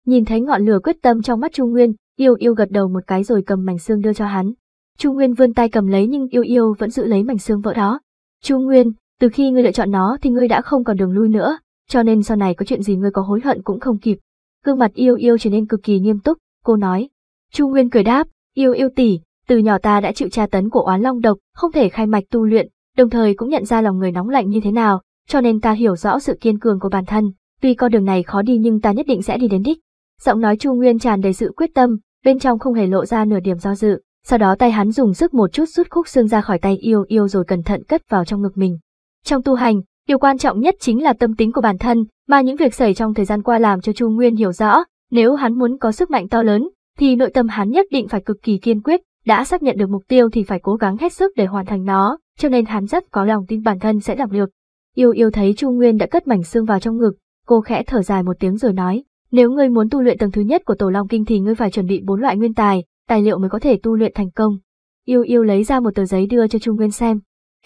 Nhìn thấy ngọn lửa quyết tâm trong mắt Trung Nguyên, yêu yêu gật đầu một cái rồi cầm mảnh xương đưa cho hắn. Trung Nguyên vươn tay cầm lấy nhưng yêu yêu vẫn giữ lấy mảnh xương vỡ đó. Trung Nguyên, từ khi ngươi lựa chọn nó thì ngươi đã không còn đường lui nữa, cho nên sau này có chuyện gì ngươi có hối hận cũng không kịp gương mặt yêu yêu trở nên cực kỳ nghiêm túc, cô nói. Chu Nguyên cười đáp, yêu yêu tỷ, từ nhỏ ta đã chịu tra tấn của oán long độc, không thể khai mạch tu luyện, đồng thời cũng nhận ra lòng người nóng lạnh như thế nào, cho nên ta hiểu rõ sự kiên cường của bản thân, tuy con đường này khó đi nhưng ta nhất định sẽ đi đến đích. Giọng nói Chu Nguyên tràn đầy sự quyết tâm, bên trong không hề lộ ra nửa điểm do dự, sau đó tay hắn dùng sức một chút rút khúc xương ra khỏi tay yêu yêu rồi cẩn thận cất vào trong ngực mình. Trong tu hành, Điều quan trọng nhất chính là tâm tính của bản thân, mà những việc xảy trong thời gian qua làm cho Chu Nguyên hiểu rõ, nếu hắn muốn có sức mạnh to lớn, thì nội tâm hắn nhất định phải cực kỳ kiên quyết, đã xác nhận được mục tiêu thì phải cố gắng hết sức để hoàn thành nó, cho nên hắn rất có lòng tin bản thân sẽ làm được. Yêu yêu thấy Chu Nguyên đã cất mảnh xương vào trong ngực, cô khẽ thở dài một tiếng rồi nói, nếu ngươi muốn tu luyện tầng thứ nhất của Tổ Long Kinh thì ngươi phải chuẩn bị bốn loại nguyên tài, tài liệu mới có thể tu luyện thành công. Yêu yêu lấy ra một tờ giấy đưa cho Chu Nguyên xem,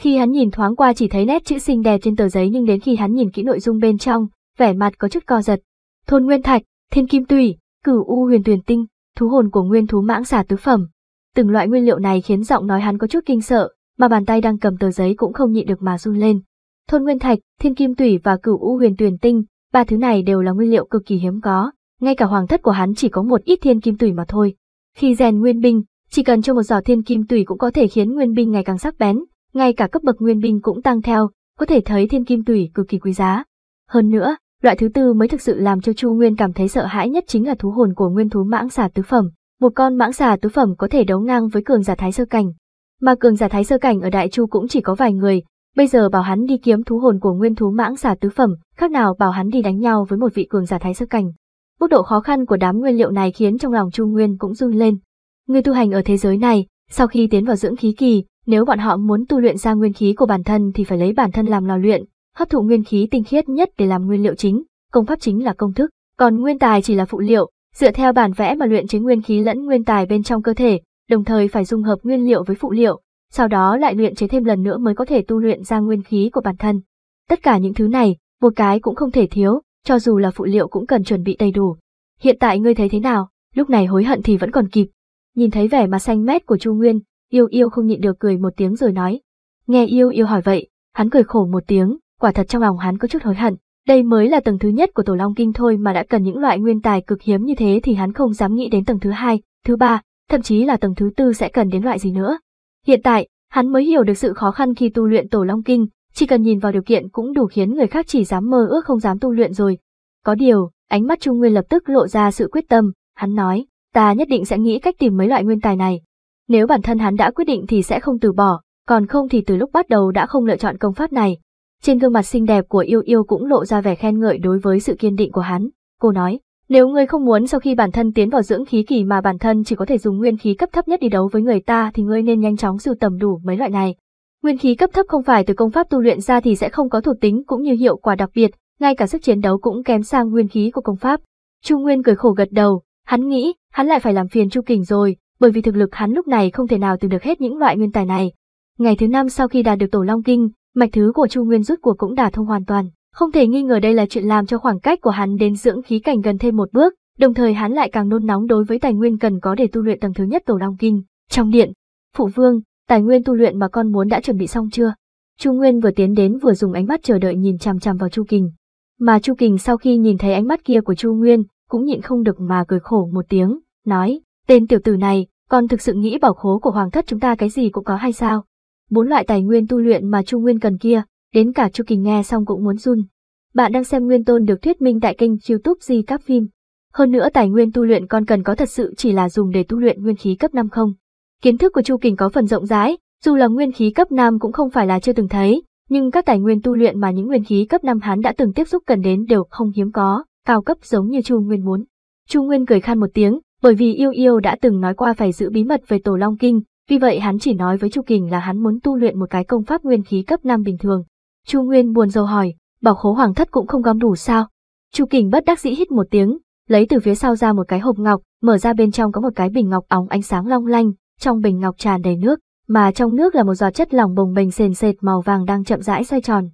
khi hắn nhìn thoáng qua chỉ thấy nét chữ xinh đẹp trên tờ giấy nhưng đến khi hắn nhìn kỹ nội dung bên trong, vẻ mặt có chút co giật. Thôn Nguyên Thạch, Thiên Kim tùy, Cửu U Huyền Tuyền Tinh, thú hồn của nguyên thú mãng xà tứ phẩm. Từng loại nguyên liệu này khiến giọng nói hắn có chút kinh sợ, mà bàn tay đang cầm tờ giấy cũng không nhịn được mà run lên. Thôn Nguyên Thạch, Thiên Kim tùy và Cửu U Huyền Tuyền Tinh, ba thứ này đều là nguyên liệu cực kỳ hiếm có, ngay cả hoàng thất của hắn chỉ có một ít Thiên Kim tùy mà thôi. Khi rèn nguyên binh, chỉ cần cho một giỏ Thiên Kim tùy cũng có thể khiến nguyên binh ngày càng sắc bén, ngay cả cấp bậc nguyên binh cũng tăng theo, có thể thấy thiên kim tủy cực kỳ quý giá. Hơn nữa, loại thứ tư mới thực sự làm cho Chu Nguyên cảm thấy sợ hãi nhất chính là thú hồn của nguyên thú mãng xà tứ phẩm, một con mãng xà tứ phẩm có thể đấu ngang với cường giả thái sơ cảnh. Mà cường giả thái sơ cảnh ở Đại Chu cũng chỉ có vài người, bây giờ bảo hắn đi kiếm thú hồn của nguyên thú mãng xà tứ phẩm, khác nào bảo hắn đi đánh nhau với một vị cường giả thái sơ cảnh. Mức độ khó khăn của đám nguyên liệu này khiến trong lòng Chu Nguyên cũng run lên. Người tu hành ở thế giới này, sau khi tiến vào dưỡng khí kỳ, nếu bọn họ muốn tu luyện ra nguyên khí của bản thân thì phải lấy bản thân làm lò luyện, hấp thụ nguyên khí tinh khiết nhất để làm nguyên liệu chính, công pháp chính là công thức, còn nguyên tài chỉ là phụ liệu, dựa theo bản vẽ mà luyện chế nguyên khí lẫn nguyên tài bên trong cơ thể, đồng thời phải dung hợp nguyên liệu với phụ liệu, sau đó lại luyện chế thêm lần nữa mới có thể tu luyện ra nguyên khí của bản thân. Tất cả những thứ này, một cái cũng không thể thiếu, cho dù là phụ liệu cũng cần chuẩn bị đầy đủ. Hiện tại ngươi thấy thế nào, lúc này hối hận thì vẫn còn kịp. Nhìn thấy vẻ mặt xanh mét của Chu Nguyên, yêu yêu không nhịn được cười một tiếng rồi nói. Nghe yêu yêu hỏi vậy, hắn cười khổ một tiếng, quả thật trong lòng hắn có chút hối hận. Đây mới là tầng thứ nhất của tổ long kinh thôi mà đã cần những loại nguyên tài cực hiếm như thế thì hắn không dám nghĩ đến tầng thứ hai, thứ ba, thậm chí là tầng thứ tư sẽ cần đến loại gì nữa. Hiện tại, hắn mới hiểu được sự khó khăn khi tu luyện tổ long kinh, chỉ cần nhìn vào điều kiện cũng đủ khiến người khác chỉ dám mơ ước không dám tu luyện rồi. Có điều, ánh mắt Trung Nguyên lập tức lộ ra sự quyết tâm, hắn nói, ta nhất định sẽ nghĩ cách tìm mấy loại nguyên tài này. Nếu bản thân hắn đã quyết định thì sẽ không từ bỏ, còn không thì từ lúc bắt đầu đã không lựa chọn công pháp này. Trên gương mặt xinh đẹp của yêu yêu cũng lộ ra vẻ khen ngợi đối với sự kiên định của hắn. Cô nói, nếu ngươi không muốn sau khi bản thân tiến vào dưỡng khí kỳ mà bản thân chỉ có thể dùng nguyên khí cấp thấp nhất đi đấu với người ta thì ngươi nên nhanh chóng sưu tầm đủ mấy loại này. Nguyên khí cấp thấp không phải từ công pháp tu luyện ra thì sẽ không có thuộc tính cũng như hiệu quả đặc biệt, ngay cả sức chiến đấu cũng kém sang nguyên khí của công pháp. Chu Nguyên cười khổ gật đầu, hắn nghĩ, hắn lại phải làm phiền Chu Kình rồi, bởi vì thực lực hắn lúc này không thể nào tìm được hết những loại nguyên tài này. Ngày thứ năm sau khi đạt được tổ long kinh, mạch thứ của Chu Nguyên rút cuộc cũng đã thông hoàn toàn. Không thể nghi ngờ đây là chuyện làm cho khoảng cách của hắn đến dưỡng khí cảnh gần thêm một bước, đồng thời hắn lại càng nôn nóng đối với tài nguyên cần có để tu luyện tầng thứ nhất tổ long kinh. Trong điện, phụ vương, tài nguyên tu luyện mà con muốn đã chuẩn bị xong chưa? Chu Nguyên vừa tiến đến vừa dùng ánh mắt chờ đợi nhìn chằm chằm vào Chu Kình. Mà Chu Kình sau khi nhìn thấy ánh mắt kia của Chu Nguyên, cũng nhịn không được mà cười khổ một tiếng, nói, tên tiểu tử này, còn thực sự nghĩ bảo khố của hoàng thất chúng ta cái gì cũng có hay sao? Bốn loại tài nguyên tu luyện mà Chu Nguyên cần kia, đến cả Chu Kình nghe xong cũng muốn run. Bạn đang xem Nguyên Tôn được thuyết minh tại kênh YouTube Di Các Phim. Hơn nữa tài nguyên tu luyện con cần có thật sự chỉ là dùng để tu luyện nguyên khí cấp 5 không? Kiến thức của Chu Kình có phần rộng rãi, dù là nguyên khí cấp 5 cũng không phải là chưa từng thấy, nhưng các tài nguyên tu luyện mà những nguyên khí cấp 5 hắn đã từng tiếp xúc cần đến đều không hiếm có, cao cấp giống như Chu Nguyên muốn. Chu Nguyên cười khan một tiếng, bởi vì yêu yêu đã từng nói qua phải giữ bí mật về tổ long kinh, vì vậy hắn chỉ nói với Chu Kình là hắn muốn tu luyện một cái công pháp nguyên khí cấp 5 bình thường. Chu Nguyên buồn rầu hỏi, bảo khố hoàng thất cũng không gom đủ sao? Chu Kình bất đắc dĩ hít một tiếng, lấy từ phía sau ra một cái hộp ngọc, mở ra bên trong có một cái bình ngọc óng ánh sáng long lanh, trong bình ngọc tràn đầy nước, mà trong nước là một giọt chất lỏng bồng bềnh sền sệt màu vàng đang chậm rãi xoay tròn.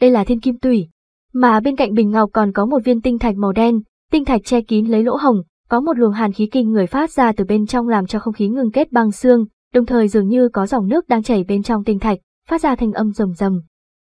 Đây là thiên kim tủy. Mà bên cạnh bình ngọc còn có một viên tinh thạch màu đen, tinh thạch che kín lấy lỗ hồng, có một luồng hàn khí kinh người phát ra từ bên trong làm cho không khí ngừng kết băng xương, đồng thời dường như có dòng nước đang chảy bên trong tinh thạch, phát ra thanh âm rầm rầm.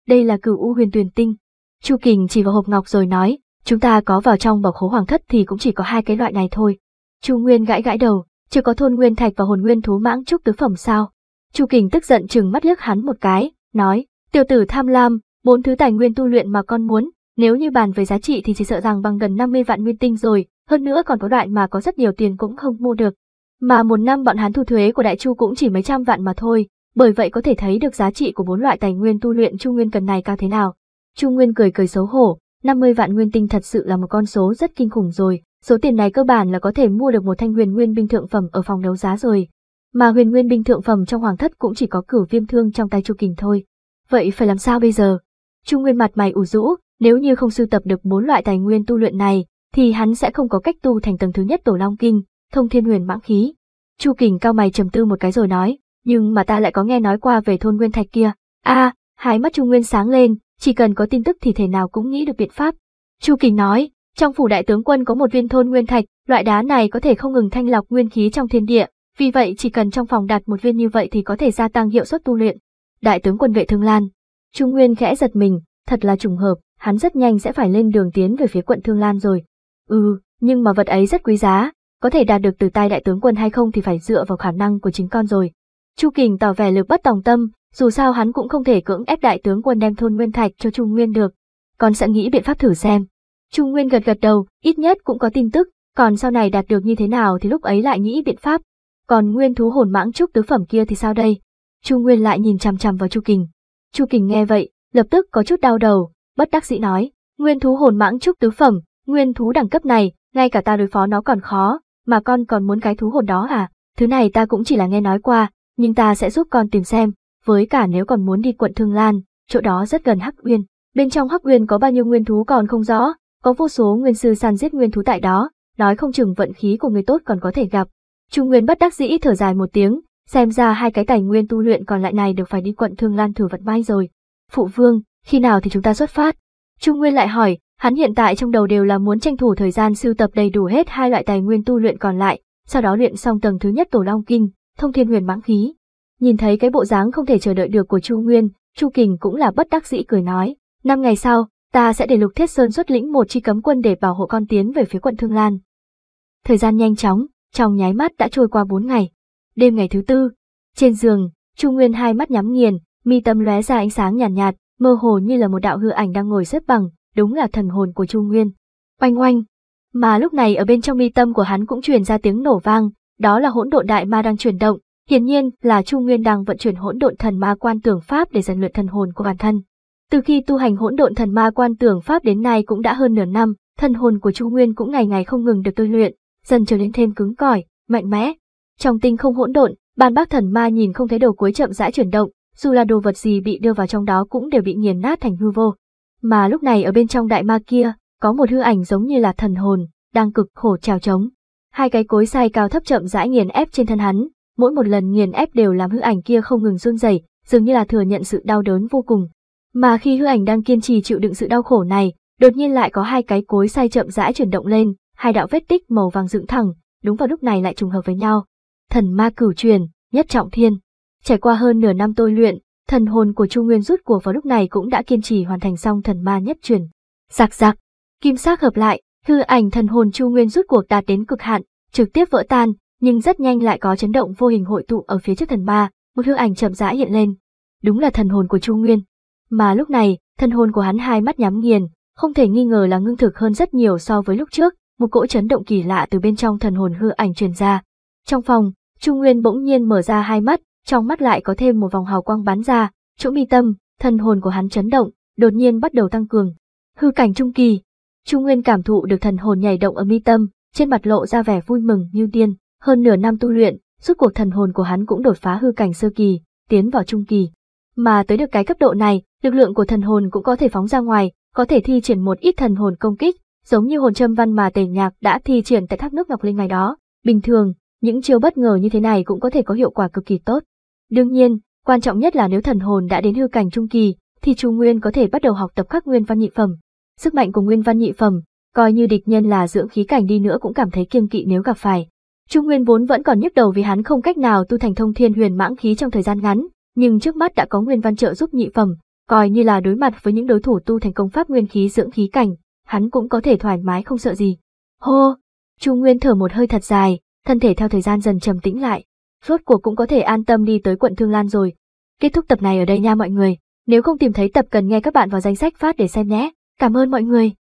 Đây là cửu u huyền tuyền tinh. Chu Kình chỉ vào hộp ngọc rồi nói, chúng ta có vào trong bảo khố hoàng thất thì cũng chỉ có hai cái loại này thôi. Chu Nguyên gãi gãi đầu, chưa có thôn nguyên thạch và hồn nguyên thú mãng trúc tứ phẩm sao? Chu Kình tức giận chừng mắt liếc hắn một cái, nói, tiểu tử tham lam, bốn thứ tài nguyên tu luyện mà con muốn, nếu như bàn về giá trị thì chỉ sợ rằng bằng gần 50 vạn nguyên tinh rồi, hơn nữa còn có đoạn mà có rất nhiều tiền cũng không mua được. Mà một năm bọn hắn thu thuế của đại chu cũng chỉ mấy trăm vạn mà thôi, bởi vậy có thể thấy được giá trị của bốn loại tài nguyên tu luyện Chu Nguyên cần này cao thế nào. Chu Nguyên cười cười xấu hổ, 50 vạn nguyên tinh thật sự là một con số rất kinh khủng rồi, số tiền này cơ bản là có thể mua được một thanh huyền nguyên binh thượng phẩm ở phòng đấu giá rồi. Mà huyền nguyên binh thượng phẩm trong hoàng thất cũng chỉ có cửu viêm thương trong tay Chu Kình thôi. Vậy phải làm sao bây giờ? Chu Nguyên mặt mày ủ rũ, nếu như không sưu tập được bốn loại tài nguyên tu luyện này, thì hắn sẽ không có cách tu thành tầng thứ nhất tổ long kinh, thông thiên huyền mãng khí. Chu Kình cao mày trầm tư một cái rồi nói, nhưng mà ta lại có nghe nói qua về thôn nguyên thạch kia. A, hai mắt Trung Nguyên sáng lên, chỉ cần có tin tức thì thể nào cũng nghĩ được biện pháp. Chu Kình nói, trong phủ đại tướng quân có một viên thôn nguyên thạch, loại đá này có thể không ngừng thanh lọc nguyên khí trong thiên địa, vì vậy chỉ cần trong phòng đặt một viên như vậy thì có thể gia tăng hiệu suất tu luyện. Đại tướng quân vệ Thương Lan, Trung Nguyên khẽ giật mình, thật là trùng hợp, hắn rất nhanh sẽ phải lên đường tiến về phía quận Thương Lan rồi. Ừ, nhưng mà vật ấy rất quý giá, có thể đạt được từ tay đại tướng quân hay không thì phải dựa vào khả năng của chính con rồi. Chu Kình tỏ vẻ lực bất tòng tâm, dù sao hắn cũng không thể cưỡng ép đại tướng quân đem thôn nguyên thạch cho Trung Nguyên được, con sẽ nghĩ biện pháp thử xem. Trung Nguyên gật gật đầu, ít nhất cũng có tin tức, còn sau này đạt được như thế nào thì lúc ấy lại nghĩ biện pháp. Còn nguyên thú hồn mãng trúc tứ phẩm kia thì sao đây? Trung Nguyên lại nhìn chằm chằm vào Chu Kình. Chu Kình nghe vậy, lập tức có chút đau đầu, bất đắc dĩ nói, nguyên thú hồn mãng trúc tứ phẩm, Nguyên thú đẳng cấp này, ngay cả ta đối phó nó còn khó, mà con còn muốn cái thú hồn đó à? Thứ này ta cũng chỉ là nghe nói qua, nhưng ta sẽ giúp con tìm xem, với cả nếu còn muốn đi quận Thương Lan, chỗ đó rất gần Hắc Uyên. Bên trong Hắc Uyên có bao nhiêu nguyên thú còn không rõ, có vô số nguyên sư săn giết nguyên thú tại đó, nói không chừng vận khí của người tốt còn có thể gặp. Trung Nguyên bất đắc dĩ thở dài một tiếng, xem ra hai cái tài nguyên tu luyện còn lại này đều phải đi quận Thương Lan thử vận may rồi. Phụ vương, khi nào thì chúng ta xuất phát? Trung Nguyên lại hỏi, Hắn hiện tại trong đầu đều là muốn tranh thủ thời gian sưu tập đầy đủ hết hai loại tài nguyên tu luyện còn lại, sau đó luyện xong tầng thứ nhất tổ long kinh, thông thiên huyền mãng khí. Nhìn thấy cái bộ dáng không thể chờ đợi được của Chu Nguyên, Chu Kình cũng là bất đắc dĩ cười nói, năm ngày sau, ta sẽ để Lục Thiết Sơn xuất lĩnh một chi cấm quân để bảo hộ con tiến về phía quận Thương Lan. Thời gian nhanh chóng, trong nháy mắt đã trôi qua bốn ngày. Đêm ngày thứ tư, trên giường, Chu Nguyên hai mắt nhắm nghiền, mi tâm lóe ra ánh sáng nhàn nhạt, nhạt, mơ hồ như là một đạo hư ảnh đang ngồi xếp bằng, đúng là thần hồn của Chu Nguyên. Oanh oanh! Mà lúc này ở bên trong mi tâm của hắn cũng truyền ra tiếng nổ vang, đó là hỗn độn đại ma đang chuyển động, hiển nhiên là Chu Nguyên đang vận chuyển hỗn độn thần ma quan tưởng pháp để rèn luyện thần hồn của bản thân. Từ khi tu hành hỗn độn thần ma quan tưởng pháp đến nay cũng đã hơn nửa năm, thần hồn của Chu Nguyên cũng ngày ngày không ngừng được tôi luyện, dần trở nên thêm cứng cỏi, mạnh mẽ. Trong tinh không hỗn độn, bàn bác thần ma nhìn không thấy đầu cuối chậm rãi chuyển động, dù là đồ vật gì bị đưa vào trong đó cũng đều bị nghiền nát thành hư vô. Mà lúc này ở bên trong đại ma kia, có một hư ảnh giống như là thần hồn, đang cực khổ trào trống. Hai cái cối xay cao thấp chậm rãi nghiền ép trên thân hắn, mỗi một lần nghiền ép đều làm hư ảnh kia không ngừng run rẩy, dường như là thừa nhận sự đau đớn vô cùng. Mà khi hư ảnh đang kiên trì chịu đựng sự đau khổ này, đột nhiên lại có hai cái cối xay chậm rãi chuyển động lên, hai đạo vết tích màu vàng dựng thẳng, đúng vào lúc này lại trùng hợp với nhau. Thần ma cửu truyền, nhất trọng thiên. Trải qua hơn nửa năm tôi luyện, Thần hồn của Chu Nguyên rút của vào lúc này cũng đã kiên trì hoàn thành xong thần ma nhất truyền. Giặc giặc, kim sắc hợp lại, hư ảnh thần hồn Chu Nguyên rút cuộc đạt đến cực hạn, trực tiếp vỡ tan, nhưng rất nhanh lại có chấn động vô hình hội tụ ở phía trước thần ma, một hư ảnh chậm rãi hiện lên. Đúng là thần hồn của Chu Nguyên. Mà lúc này, thần hồn của hắn hai mắt nhắm nghiền, không thể nghi ngờ là ngưng thực hơn rất nhiều so với lúc trước, một cỗ chấn động kỳ lạ từ bên trong thần hồn hư ảnh truyền ra. Trong phòng, chu Nguyên bỗng nhiên mở ra hai mắt, trong mắt lại có thêm một vòng hào quang bắn ra, chỗ mi tâm, thần hồn của hắn chấn động, đột nhiên bắt đầu tăng cường. Hư cảnh trung kỳ, Trung Nguyên cảm thụ được thần hồn nhảy động ở mi tâm, trên mặt lộ ra vẻ vui mừng như điên, hơn nửa năm tu luyện, suốt cuộc thần hồn của hắn cũng đột phá hư cảnh sơ kỳ, tiến vào trung kỳ. Mà tới được cái cấp độ này, lực lượng của thần hồn cũng có thể phóng ra ngoài, có thể thi triển một ít thần hồn công kích, giống như hồn châm văn mà Tề Nhạc đã thi triển tại thác nước Ngọc Linh ngày đó. Bình thường, những chiêu bất ngờ như thế này cũng có thể có hiệu quả cực kỳ tốt. Đương nhiên, quan trọng nhất là nếu thần hồn đã đến hư cảnh trung kỳ, thì Chu Nguyên có thể bắt đầu học tập khắc nguyên văn nhị phẩm. Sức mạnh của nguyên văn nhị phẩm, coi như địch nhân là dưỡng khí cảnh đi nữa cũng cảm thấy kiêng kỵ nếu gặp phải. Chu Nguyên vốn vẫn còn nhức đầu vì hắn không cách nào tu thành thông thiên huyền mãng khí trong thời gian ngắn, nhưng trước mắt đã có nguyên văn trợ giúp nhị phẩm, coi như là đối mặt với những đối thủ tu thành công pháp nguyên khí dưỡng khí cảnh, hắn cũng có thể thoải mái không sợ gì. Hô! Chu Nguyên thở một hơi thật dài, thân thể theo thời gian dần trầm tĩnh lại rốt cuộc cũng có thể an tâm đi tới quận Thương Lan rồi. Kết thúc tập này ở đây nha mọi người, nếu không tìm thấy tập cần nghe các bạn vào danh sách phát để xem nhé. Cảm ơn mọi người.